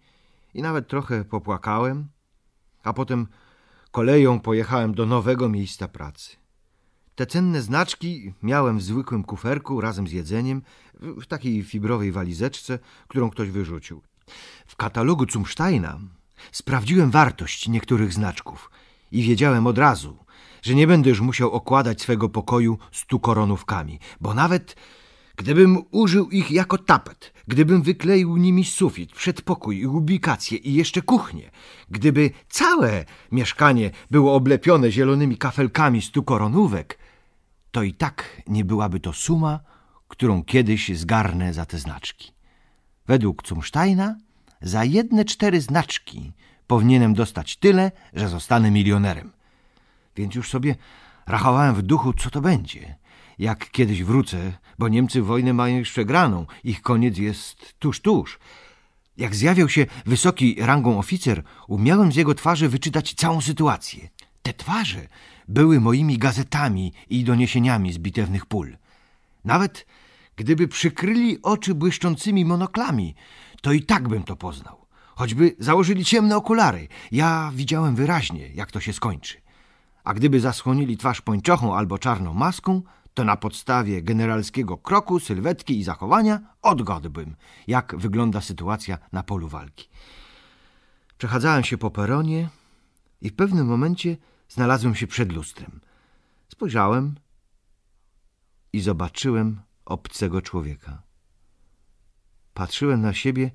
i nawet trochę popłakałem, a potem Koleją pojechałem do nowego miejsca pracy. Te cenne znaczki miałem w zwykłym kuferku razem z jedzeniem, w takiej fibrowej walizeczce, którą ktoś wyrzucił. W katalogu Cumsteina sprawdziłem wartość niektórych znaczków i wiedziałem od razu, że nie będę już musiał okładać swego pokoju stu koronówkami, bo nawet Gdybym użył ich jako tapet, gdybym wykleił nimi sufit, przedpokój i ubikację i jeszcze kuchnię, gdyby całe mieszkanie było oblepione zielonymi kafelkami stu koronówek, to i tak nie byłaby to suma, którą kiedyś zgarnę za te znaczki. Według Cumsteina za jedne cztery znaczki powinienem dostać tyle, że zostanę milionerem. Więc już sobie rachowałem w duchu, co to będzie – jak kiedyś wrócę, bo Niemcy wojnę mają już przegraną, ich koniec jest tuż, tuż. Jak zjawiał się wysoki rangą oficer, umiałem z jego twarzy wyczytać całą sytuację. Te twarze były moimi gazetami i doniesieniami z bitewnych pól. Nawet gdyby przykryli oczy błyszczącymi monoklami, to i tak bym to poznał. Choćby założyli ciemne okulary, ja widziałem wyraźnie, jak to się skończy. A gdyby zasłonili twarz pończochą albo czarną maską, to na podstawie generalskiego kroku, sylwetki i zachowania odgodłbym, jak wygląda sytuacja na polu walki. Przechadzałem się po peronie i w pewnym momencie znalazłem się przed lustrem. Spojrzałem i zobaczyłem obcego człowieka. Patrzyłem na siebie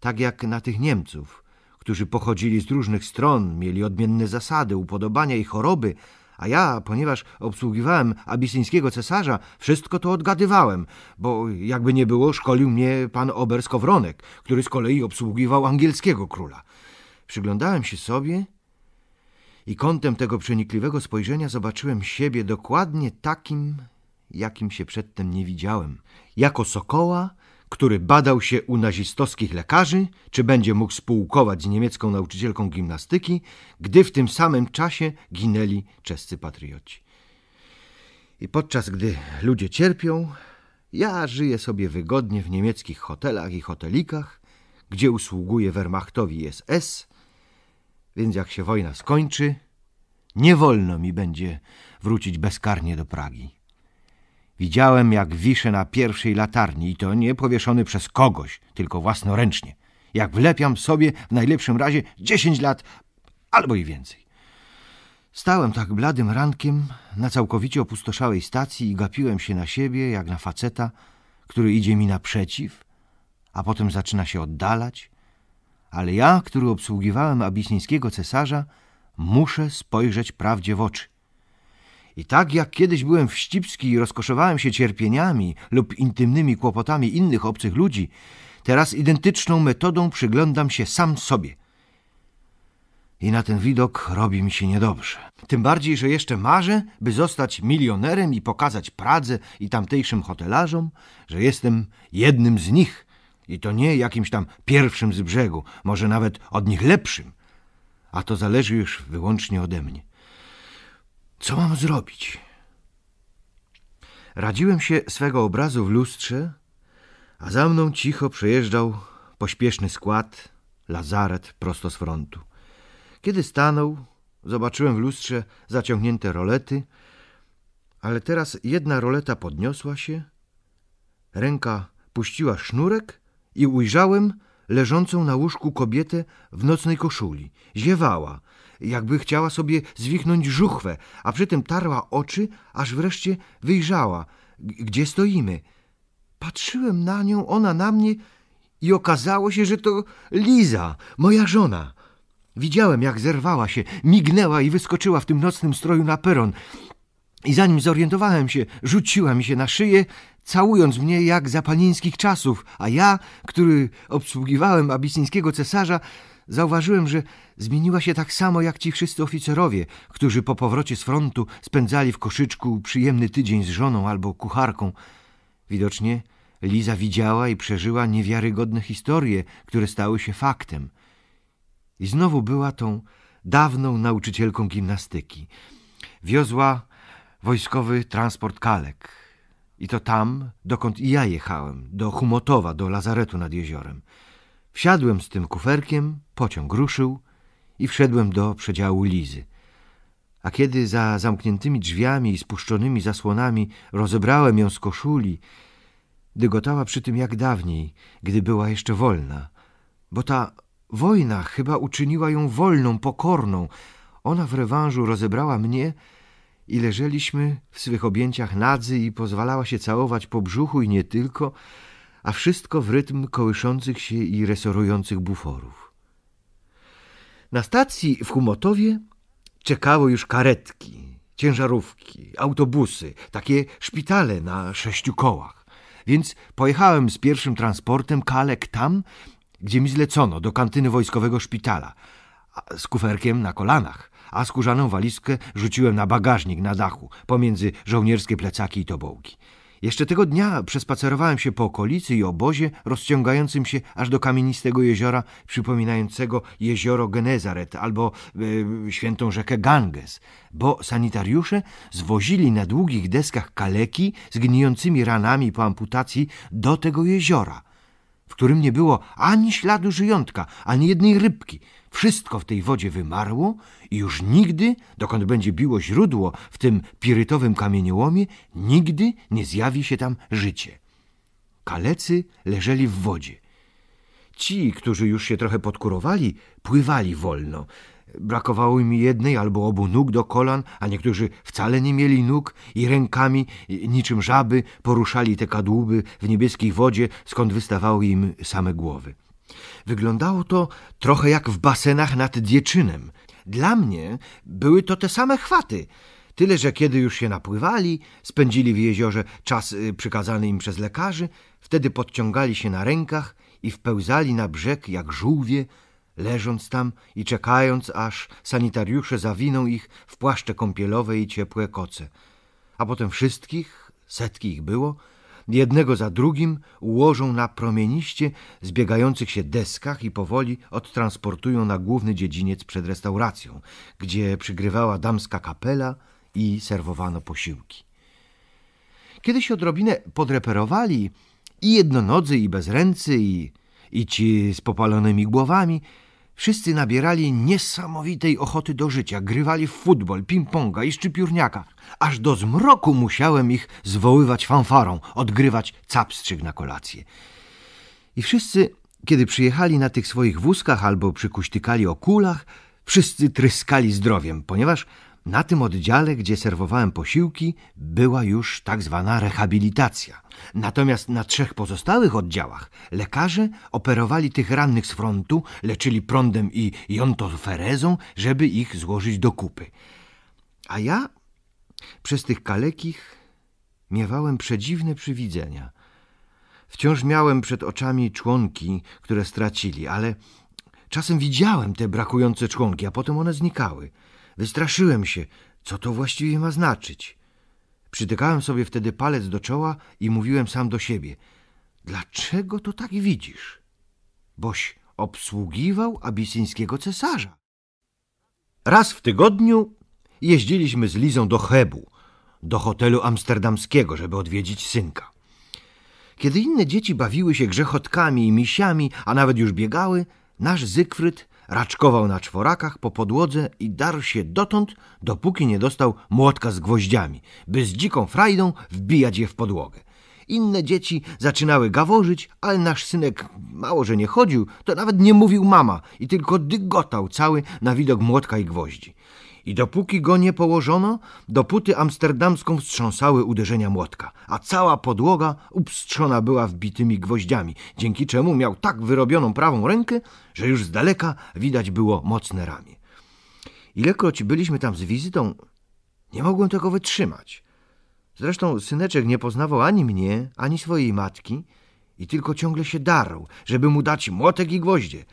tak jak na tych Niemców, którzy pochodzili z różnych stron, mieli odmienne zasady, upodobania i choroby, a ja, ponieważ obsługiwałem abisyńskiego cesarza, wszystko to odgadywałem, bo jakby nie było, szkolił mnie pan Ober Skowronek, który z kolei obsługiwał angielskiego króla. Przyglądałem się sobie i kątem tego przenikliwego spojrzenia zobaczyłem siebie dokładnie takim, jakim się przedtem nie widziałem. Jako sokoła który badał się u nazistowskich lekarzy, czy będzie mógł spółkować z niemiecką nauczycielką gimnastyki, gdy w tym samym czasie ginęli czescy patrioci. I podczas gdy ludzie cierpią, ja żyję sobie wygodnie w niemieckich hotelach i hotelikach, gdzie usługuję Wehrmachtowi SS, więc jak się wojna skończy, nie wolno mi będzie wrócić bezkarnie do Pragi. Widziałem, jak wiszę na pierwszej latarni i to nie powieszony przez kogoś, tylko własnoręcznie. Jak wlepiam sobie w najlepszym razie dziesięć lat albo i więcej. Stałem tak bladym rankiem na całkowicie opustoszałej stacji i gapiłem się na siebie jak na faceta, który idzie mi naprzeciw, a potem zaczyna się oddalać. Ale ja, który obsługiwałem abisnińskiego cesarza, muszę spojrzeć prawdzie w oczy. I tak jak kiedyś byłem wścibski i rozkoszowałem się cierpieniami lub intymnymi kłopotami innych obcych ludzi, teraz identyczną metodą przyglądam się sam sobie. I na ten widok robi mi się niedobrze. Tym bardziej, że jeszcze marzę, by zostać milionerem i pokazać Pradze i tamtejszym hotelarzom, że jestem jednym z nich. I to nie jakimś tam pierwszym z brzegu, może nawet od nich lepszym. A to zależy już wyłącznie ode mnie. Co mam zrobić? Radziłem się swego obrazu w lustrze, a za mną cicho przejeżdżał pośpieszny skład, lazaret prosto z frontu. Kiedy stanął, zobaczyłem w lustrze zaciągnięte rolety, ale teraz jedna roleta podniosła się, ręka puściła sznurek i ujrzałem leżącą na łóżku kobietę w nocnej koszuli. Ziewała, jakby chciała sobie zwichnąć żuchwę, a przy tym tarła oczy, aż wreszcie wyjrzała, gdzie stoimy. Patrzyłem na nią, ona na mnie i okazało się, że to Liza, moja żona. Widziałem, jak zerwała się, mignęła i wyskoczyła w tym nocnym stroju na peron. I zanim zorientowałem się, rzuciła mi się na szyję całując mnie jak za panińskich czasów, a ja, który obsługiwałem abisyńskiego cesarza, zauważyłem, że zmieniła się tak samo jak ci wszyscy oficerowie, którzy po powrocie z frontu spędzali w koszyczku przyjemny tydzień z żoną albo kucharką. Widocznie Liza widziała i przeżyła niewiarygodne historie, które stały się faktem. I znowu była tą dawną nauczycielką gimnastyki. Wiozła wojskowy transport kalek i to tam, dokąd i ja jechałem, do Humotowa, do lazaretu nad jeziorem. Wsiadłem z tym kuferkiem, pociąg ruszył i wszedłem do przedziału Lizy. A kiedy za zamkniętymi drzwiami i spuszczonymi zasłonami rozebrałem ją z koszuli, dygotała przy tym jak dawniej, gdy była jeszcze wolna. Bo ta wojna chyba uczyniła ją wolną, pokorną. Ona w rewanżu rozebrała mnie, i leżeliśmy w swych objęciach nadzy i pozwalała się całować po brzuchu i nie tylko, a wszystko w rytm kołyszących się i resorujących buforów. Na stacji w Humotowie czekały już karetki, ciężarówki, autobusy, takie szpitale na sześciu kołach. Więc pojechałem z pierwszym transportem kalek tam, gdzie mi zlecono, do kantyny wojskowego szpitala, z kuferkiem na kolanach – a skórzaną walizkę rzuciłem na bagażnik na dachu, pomiędzy żołnierskie plecaki i tobołki. Jeszcze tego dnia przespacerowałem się po okolicy i obozie rozciągającym się aż do kamienistego jeziora przypominającego jezioro Genezaret albo e, świętą rzekę Ganges, bo sanitariusze zwozili na długich deskach kaleki z gnijącymi ranami po amputacji do tego jeziora, w którym nie było ani śladu żyjątka, ani jednej rybki. Wszystko w tej wodzie wymarło i już nigdy, dokąd będzie biło źródło w tym pirytowym kamieniołomie, nigdy nie zjawi się tam życie. Kalecy leżeli w wodzie. Ci, którzy już się trochę podkurowali, pływali wolno, Brakowało mi jednej albo obu nóg do kolan, a niektórzy wcale nie mieli nóg i rękami, niczym żaby, poruszali te kadłuby w niebieskiej wodzie, skąd wystawały im same głowy. Wyglądało to trochę jak w basenach nad Dzieczynem. Dla mnie były to te same chwaty, tyle że kiedy już się napływali, spędzili w jeziorze czas y, przykazany im przez lekarzy, wtedy podciągali się na rękach i wpełzali na brzeg jak żółwie, leżąc tam i czekając, aż sanitariusze zawiną ich w płaszcze kąpielowe i ciepłe koce. A potem wszystkich, setki ich było, jednego za drugim ułożą na promieniście zbiegających się deskach i powoli odtransportują na główny dziedziniec przed restauracją, gdzie przygrywała damska kapela i serwowano posiłki. Kiedy się odrobinę podreperowali i jednonodzy, i bezręcy, i, i ci z popalonymi głowami – Wszyscy nabierali niesamowitej ochoty do życia, grywali w futbol, ping-ponga i szczypiórniaka. Aż do zmroku musiałem ich zwoływać fanfarą, odgrywać capstrzyk na kolację. I wszyscy, kiedy przyjechali na tych swoich wózkach albo przykuśtykali o kulach, wszyscy tryskali zdrowiem, ponieważ na tym oddziale, gdzie serwowałem posiłki, była już tak zwana rehabilitacja. Natomiast na trzech pozostałych oddziałach lekarze operowali tych rannych z frontu, leczyli prądem i jontoferezą, żeby ich złożyć do kupy. A ja przez tych kalekich miewałem przedziwne przywidzenia. Wciąż miałem przed oczami członki, które stracili, ale czasem widziałem te brakujące członki, a potem one znikały – Wystraszyłem się, co to właściwie ma znaczyć. Przytykałem sobie wtedy palec do czoła i mówiłem sam do siebie: Dlaczego to tak widzisz? Boś obsługiwał abisyńskiego cesarza. Raz w tygodniu jeździliśmy z Lizą do Chebu, do hotelu amsterdamskiego, żeby odwiedzić synka. Kiedy inne dzieci bawiły się grzechotkami i misiami, a nawet już biegały, nasz Zygfryd raczkował na czworakach po podłodze i darł się dotąd, dopóki nie dostał młotka z gwoździami, by z dziką frajdą wbijać je w podłogę. Inne dzieci zaczynały gaworzyć, ale nasz synek mało że nie chodził, to nawet nie mówił mama i tylko dygotał cały na widok młotka i gwoździ. I dopóki go nie położono, dopóty amsterdamską wstrząsały uderzenia młotka, a cała podłoga upstrzona była wbitymi gwoździami, dzięki czemu miał tak wyrobioną prawą rękę, że już z daleka widać było mocne ramię. Ilekroć byliśmy tam z wizytą, nie mogłem tego wytrzymać. Zresztą syneczek nie poznawał ani mnie, ani swojej matki i tylko ciągle się darł, żeby mu dać młotek i gwoździe,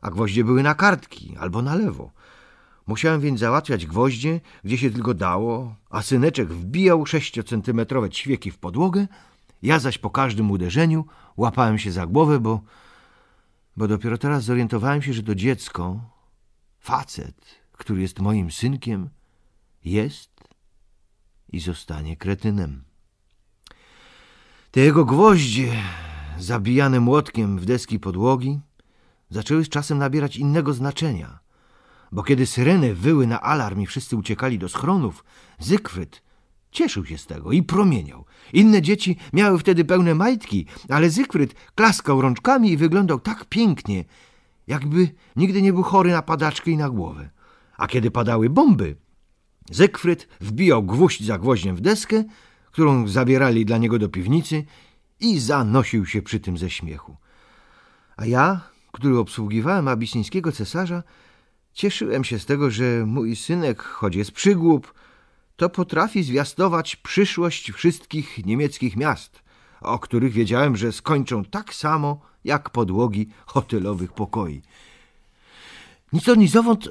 a gwoździe były na kartki albo na lewo – Musiałem więc załatwiać gwoździe, gdzie się tylko dało, a syneczek wbijał sześciocentymetrowe ćwieki w podłogę, ja zaś po każdym uderzeniu łapałem się za głowę, bo, bo dopiero teraz zorientowałem się, że to dziecko, facet, który jest moim synkiem, jest i zostanie kretynem. Te jego gwoździe, zabijane młotkiem w deski podłogi, zaczęły z czasem nabierać innego znaczenia – bo kiedy syreny wyły na alarm i wszyscy uciekali do schronów, Zygfryd cieszył się z tego i promieniał. Inne dzieci miały wtedy pełne majtki, ale Zygfryd klaskał rączkami i wyglądał tak pięknie, jakby nigdy nie był chory na padaczkę i na głowę. A kiedy padały bomby, Zygfryd wbijał gwóźdź za gwoździem w deskę, którą zabierali dla niego do piwnicy i zanosił się przy tym ze śmiechu. A ja, który obsługiwałem abisyńskiego cesarza, Cieszyłem się z tego, że mój synek, choć jest przygłup, to potrafi zwiastować przyszłość wszystkich niemieckich miast, o których wiedziałem, że skończą tak samo jak podłogi hotelowych pokoi. Nic to nic zowąd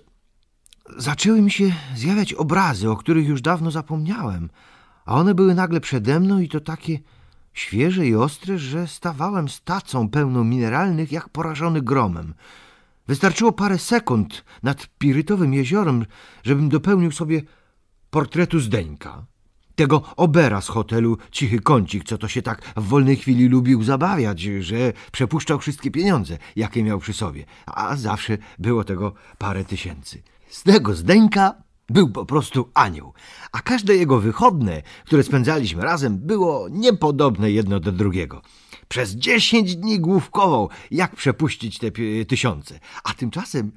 zaczęły mi się zjawiać obrazy, o których już dawno zapomniałem, a one były nagle przede mną i to takie świeże i ostre, że stawałem stacą pełną mineralnych, jak porażony gromem. Wystarczyło parę sekund nad pirytowym jeziorem, żebym dopełnił sobie portretu Zdeńka. Tego obera z hotelu Cichy Kącik, co to się tak w wolnej chwili lubił zabawiać, że przepuszczał wszystkie pieniądze, jakie miał przy sobie, a zawsze było tego parę tysięcy. Z tego Zdeńka był po prostu anioł, a każde jego wychodne, które spędzaliśmy razem, było niepodobne jedno do drugiego. Przez dziesięć dni główkował, jak przepuścić te tysiące. A tymczasem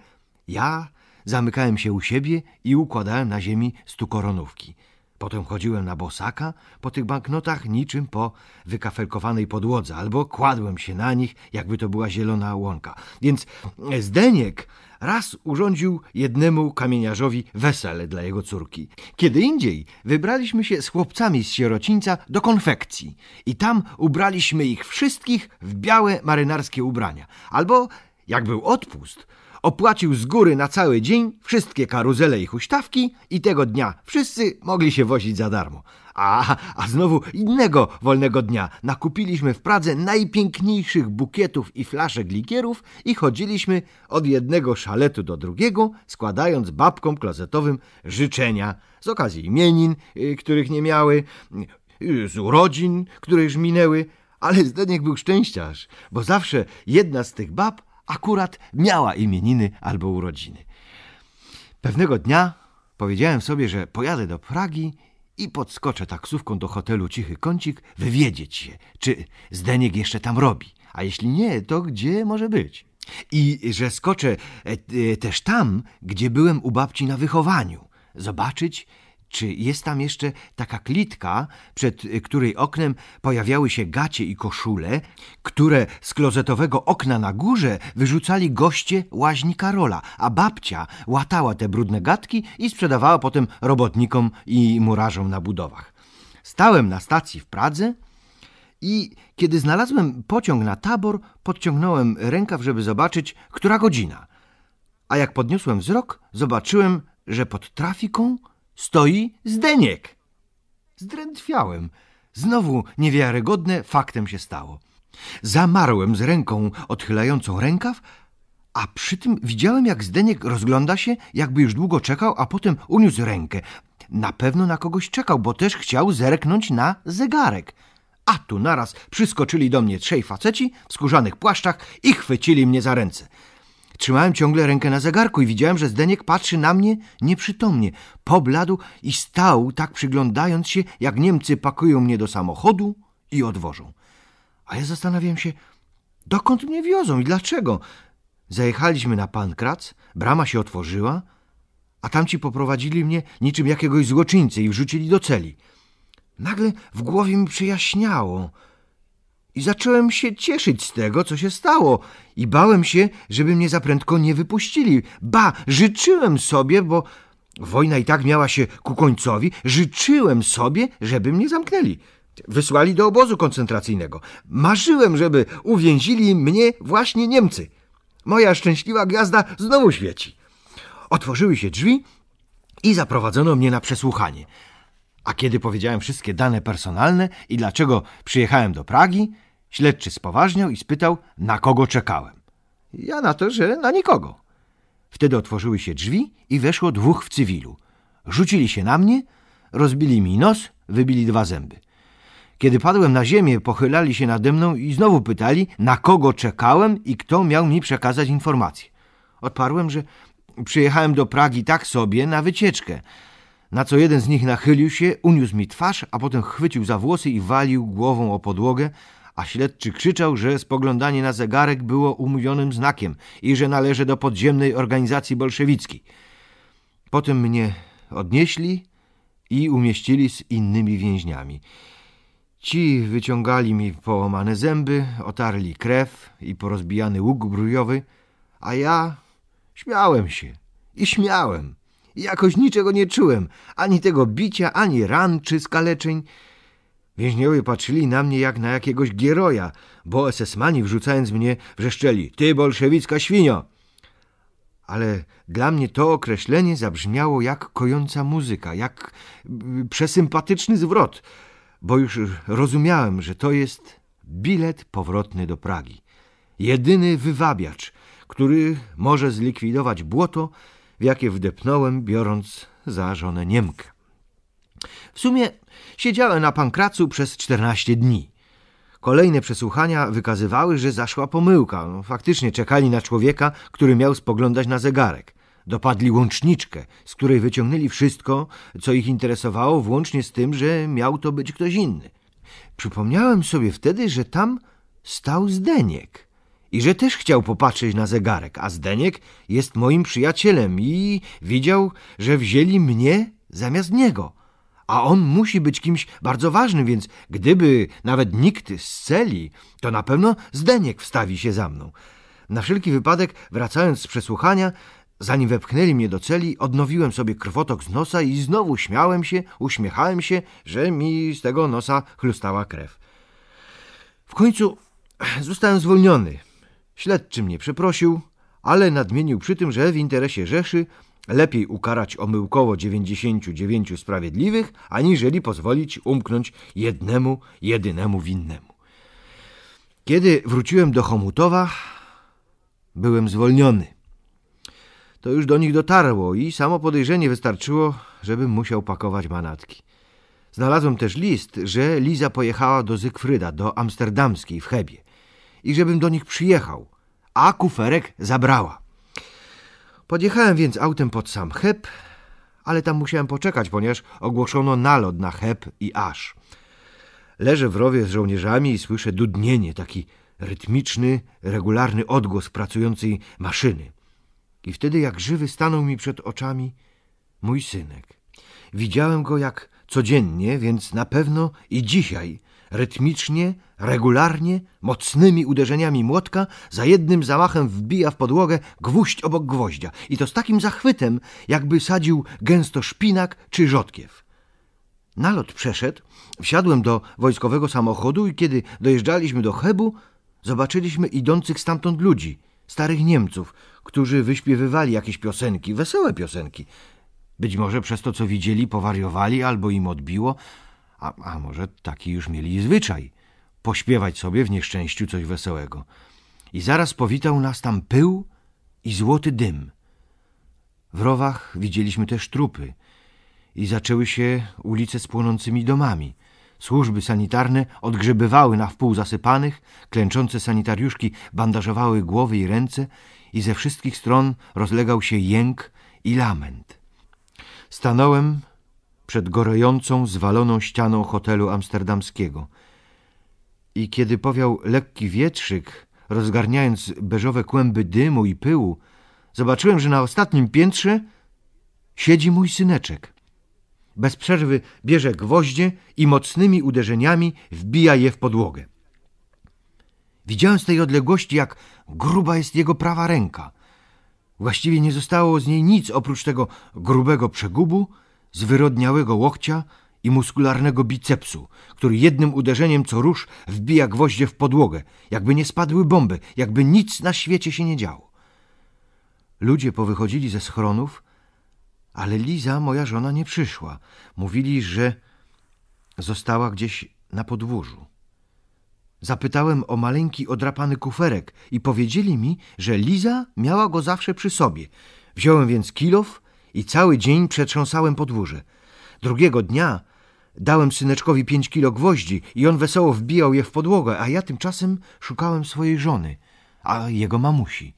ja zamykałem się u siebie i układałem na ziemi stukoronówki. Potem chodziłem na bosaka po tych banknotach niczym po wykafelkowanej podłodze, albo kładłem się na nich, jakby to była zielona łąka. Więc Zdeniek Raz urządził jednemu kamieniarzowi wesele dla jego córki. Kiedy indziej wybraliśmy się z chłopcami z sierocińca do konfekcji i tam ubraliśmy ich wszystkich w białe marynarskie ubrania. Albo, jak był odpust, opłacił z góry na cały dzień wszystkie karuzele i huśtawki i tego dnia wszyscy mogli się wozić za darmo. A, a znowu innego wolnego dnia nakupiliśmy w Pradze najpiękniejszych bukietów i flaszek likierów i chodziliśmy od jednego szaletu do drugiego, składając babkom klozetowym życzenia z okazji imienin, y, których nie miały, y, z urodzin, które już minęły, ale Zdeniek był szczęściarz, bo zawsze jedna z tych bab akurat miała imieniny albo urodziny. Pewnego dnia powiedziałem sobie, że pojadę do Pragi i podskoczę taksówką do hotelu Cichy Kącik wywiedzieć się, czy Zdeniek jeszcze tam robi, a jeśli nie, to gdzie może być. I że skoczę e, e, też tam, gdzie byłem u babci na wychowaniu, zobaczyć, czy jest tam jeszcze taka klitka, przed y, której oknem pojawiały się gacie i koszule, które z klozetowego okna na górze wyrzucali goście łaźni Karola, a babcia łatała te brudne gadki i sprzedawała potem robotnikom i murarzom na budowach. Stałem na stacji w Pradze i kiedy znalazłem pociąg na tabor, podciągnąłem rękaw, żeby zobaczyć, która godzina. A jak podniosłem wzrok, zobaczyłem, że pod trafiką stoi Zdeniek. Zdrętwiałem. Znowu niewiarygodne faktem się stało. Zamarłem z ręką odchylającą rękaw, a przy tym widziałem, jak Zdeniek rozgląda się, jakby już długo czekał, a potem uniósł rękę. Na pewno na kogoś czekał, bo też chciał zerknąć na zegarek. A tu naraz przyskoczyli do mnie trzej faceci w skórzanych płaszczach i chwycili mnie za ręce. Trzymałem ciągle rękę na zegarku i widziałem, że Zdeniek patrzy na mnie nieprzytomnie. Pobladł i stał, tak przyglądając się, jak Niemcy pakują mnie do samochodu i odwożą. A ja zastanawiałem się, dokąd mnie wiozą i dlaczego. Zajechaliśmy na Pankrac, brama się otworzyła, a tamci poprowadzili mnie niczym jakiegoś złoczyńcy i wrzucili do celi. Nagle w głowie mi przejaśniało i zacząłem się cieszyć z tego, co się stało i bałem się, żeby mnie za prędko nie wypuścili. Ba, życzyłem sobie, bo wojna i tak miała się ku końcowi, życzyłem sobie, żeby mnie zamknęli. Wysłali do obozu koncentracyjnego. Marzyłem, żeby uwięzili mnie właśnie Niemcy. Moja szczęśliwa gwiazda znowu świeci. Otworzyły się drzwi i zaprowadzono mnie na przesłuchanie. A kiedy powiedziałem wszystkie dane personalne i dlaczego przyjechałem do Pragi, śledczy spoważniał i spytał, na kogo czekałem. Ja na to, że na nikogo. Wtedy otworzyły się drzwi i weszło dwóch w cywilu. Rzucili się na mnie, rozbili mi nos, wybili dwa zęby. Kiedy padłem na ziemię, pochylali się nade mną i znowu pytali, na kogo czekałem i kto miał mi przekazać informacje. Odparłem, że przyjechałem do Pragi tak sobie na wycieczkę, na co jeden z nich nachylił się, uniósł mi twarz, a potem chwycił za włosy i walił głową o podłogę, a śledczy krzyczał, że spoglądanie na zegarek było umówionym znakiem i że należy do podziemnej organizacji bolszewickiej. Potem mnie odnieśli i umieścili z innymi więźniami. Ci wyciągali mi połamane zęby, otarli krew i porozbijany łuk brujowy, a ja śmiałem się i śmiałem. Jakoś niczego nie czułem, ani tego bicia, ani ran czy skaleczeń. Więźniowie patrzyli na mnie jak na jakiegoś gieroja, bo esesmani wrzucając mnie wrzeszczeli – ty bolszewicka świnio! Ale dla mnie to określenie zabrzmiało jak kojąca muzyka, jak mm, przesympatyczny zwrot, bo już rozumiałem, że to jest bilet powrotny do Pragi. Jedyny wywabiacz, który może zlikwidować błoto w jakie wdepnąłem, biorąc za żonę Niemkę. W sumie siedziałem na pankracu przez 14 dni. Kolejne przesłuchania wykazywały, że zaszła pomyłka. No, faktycznie czekali na człowieka, który miał spoglądać na zegarek. Dopadli łączniczkę, z której wyciągnęli wszystko, co ich interesowało, włącznie z tym, że miał to być ktoś inny. Przypomniałem sobie wtedy, że tam stał Zdeniek i że też chciał popatrzeć na zegarek, a Zdeniek jest moim przyjacielem i widział, że wzięli mnie zamiast niego. A on musi być kimś bardzo ważnym, więc gdyby nawet nikt z celi, to na pewno Zdeniek wstawi się za mną. Na wszelki wypadek, wracając z przesłuchania, zanim wepchnęli mnie do celi, odnowiłem sobie krwotok z nosa i znowu śmiałem się, uśmiechałem się, że mi z tego nosa chlustała krew. W końcu zostałem zwolniony. Śledczy mnie przeprosił, ale nadmienił przy tym, że w interesie Rzeszy lepiej ukarać omyłkowo 99 sprawiedliwych, aniżeli pozwolić umknąć jednemu, jedynemu winnemu. Kiedy wróciłem do Chomutowa, byłem zwolniony. To już do nich dotarło i samo podejrzenie wystarczyło, żebym musiał pakować manatki. Znalazłem też list, że Liza pojechała do Zygfryda, do amsterdamskiej w Hebie i żebym do nich przyjechał, a kuferek zabrała. Podjechałem więc autem pod sam hep, ale tam musiałem poczekać, ponieważ ogłoszono nalot na hep i Aż. Leżę w rowie z żołnierzami i słyszę dudnienie, taki rytmiczny, regularny odgłos pracującej maszyny. I wtedy jak żywy stanął mi przed oczami mój synek. Widziałem go jak codziennie, więc na pewno i dzisiaj Rytmicznie, regularnie, mocnymi uderzeniami młotka za jednym zamachem wbija w podłogę gwóźdź obok gwoździa i to z takim zachwytem, jakby sadził gęsto szpinak czy rzodkiew. Nalot przeszedł, wsiadłem do wojskowego samochodu i kiedy dojeżdżaliśmy do Hebu, zobaczyliśmy idących stamtąd ludzi, starych Niemców, którzy wyśpiewywali jakieś piosenki, wesołe piosenki. Być może przez to, co widzieli, powariowali albo im odbiło, a, a może taki już mieli zwyczaj pośpiewać sobie w nieszczęściu coś wesołego. I zaraz powitał nas tam pył i złoty dym. W rowach widzieliśmy też trupy i zaczęły się ulice z płonącymi domami. Służby sanitarne odgrzebywały na wpół zasypanych, klęczące sanitariuszki bandażowały głowy i ręce i ze wszystkich stron rozlegał się jęk i lament. Stanąłem przed gorącą, zwaloną ścianą hotelu amsterdamskiego. I kiedy powiał lekki wietrzyk, rozgarniając beżowe kłęby dymu i pyłu, zobaczyłem, że na ostatnim piętrze siedzi mój syneczek. Bez przerwy bierze gwoździe i mocnymi uderzeniami wbija je w podłogę. Widziałem z tej odległości, jak gruba jest jego prawa ręka. Właściwie nie zostało z niej nic oprócz tego grubego przegubu zwyrodniałego łokcia i muskularnego bicepsu, który jednym uderzeniem co rusz wbija gwoździe w podłogę, jakby nie spadły bomby, jakby nic na świecie się nie działo. Ludzie powychodzili ze schronów, ale Liza, moja żona, nie przyszła. Mówili, że została gdzieś na podwórzu. Zapytałem o maleńki odrapany kuferek i powiedzieli mi, że Liza miała go zawsze przy sobie. Wziąłem więc kilof i cały dzień przetrząsałem podwórze. Drugiego dnia dałem syneczkowi pięć kilo gwoździ i on wesoło wbijał je w podłogę, a ja tymczasem szukałem swojej żony, a jego mamusi.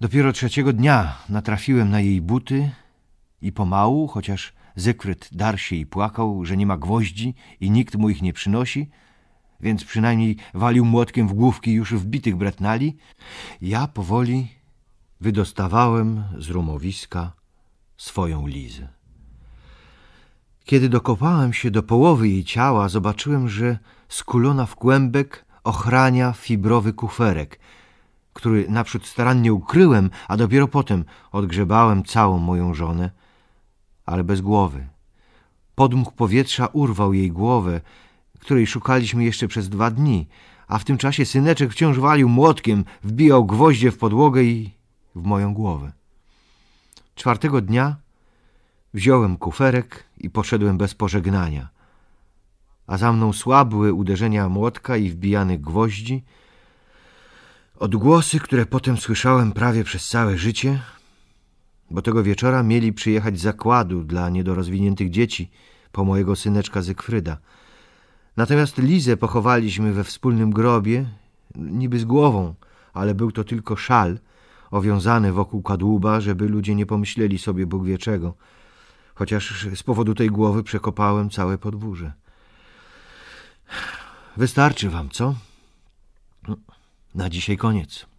Dopiero trzeciego dnia natrafiłem na jej buty i pomału, chociaż zykryt dar się i płakał, że nie ma gwoździ i nikt mu ich nie przynosi, więc przynajmniej walił młotkiem w główki już wbitych bratnali, ja powoli wydostawałem z rumowiska swoją Lizę. Kiedy dokopałem się do połowy jej ciała, zobaczyłem, że skulona w kłębek ochrania fibrowy kuferek, który naprzód starannie ukryłem, a dopiero potem odgrzebałem całą moją żonę, ale bez głowy. Podmuch powietrza urwał jej głowę, której szukaliśmy jeszcze przez dwa dni, a w tym czasie syneczek wciąż walił młotkiem, wbijał gwoździe w podłogę i w moją głowę. Czwartego dnia wziąłem kuferek i poszedłem bez pożegnania, a za mną słabły uderzenia młotka i wbijanych gwoździ, odgłosy, które potem słyszałem prawie przez całe życie, bo tego wieczora mieli przyjechać zakładu dla niedorozwiniętych dzieci po mojego syneczka Zygfryda. Natomiast Lizę pochowaliśmy we wspólnym grobie, niby z głową, ale był to tylko szal – owiązany wokół kadłuba, żeby ludzie nie pomyśleli sobie Bóg wie czego, chociaż z powodu tej głowy przekopałem całe podwórze. Wystarczy wam, co? na dzisiaj koniec.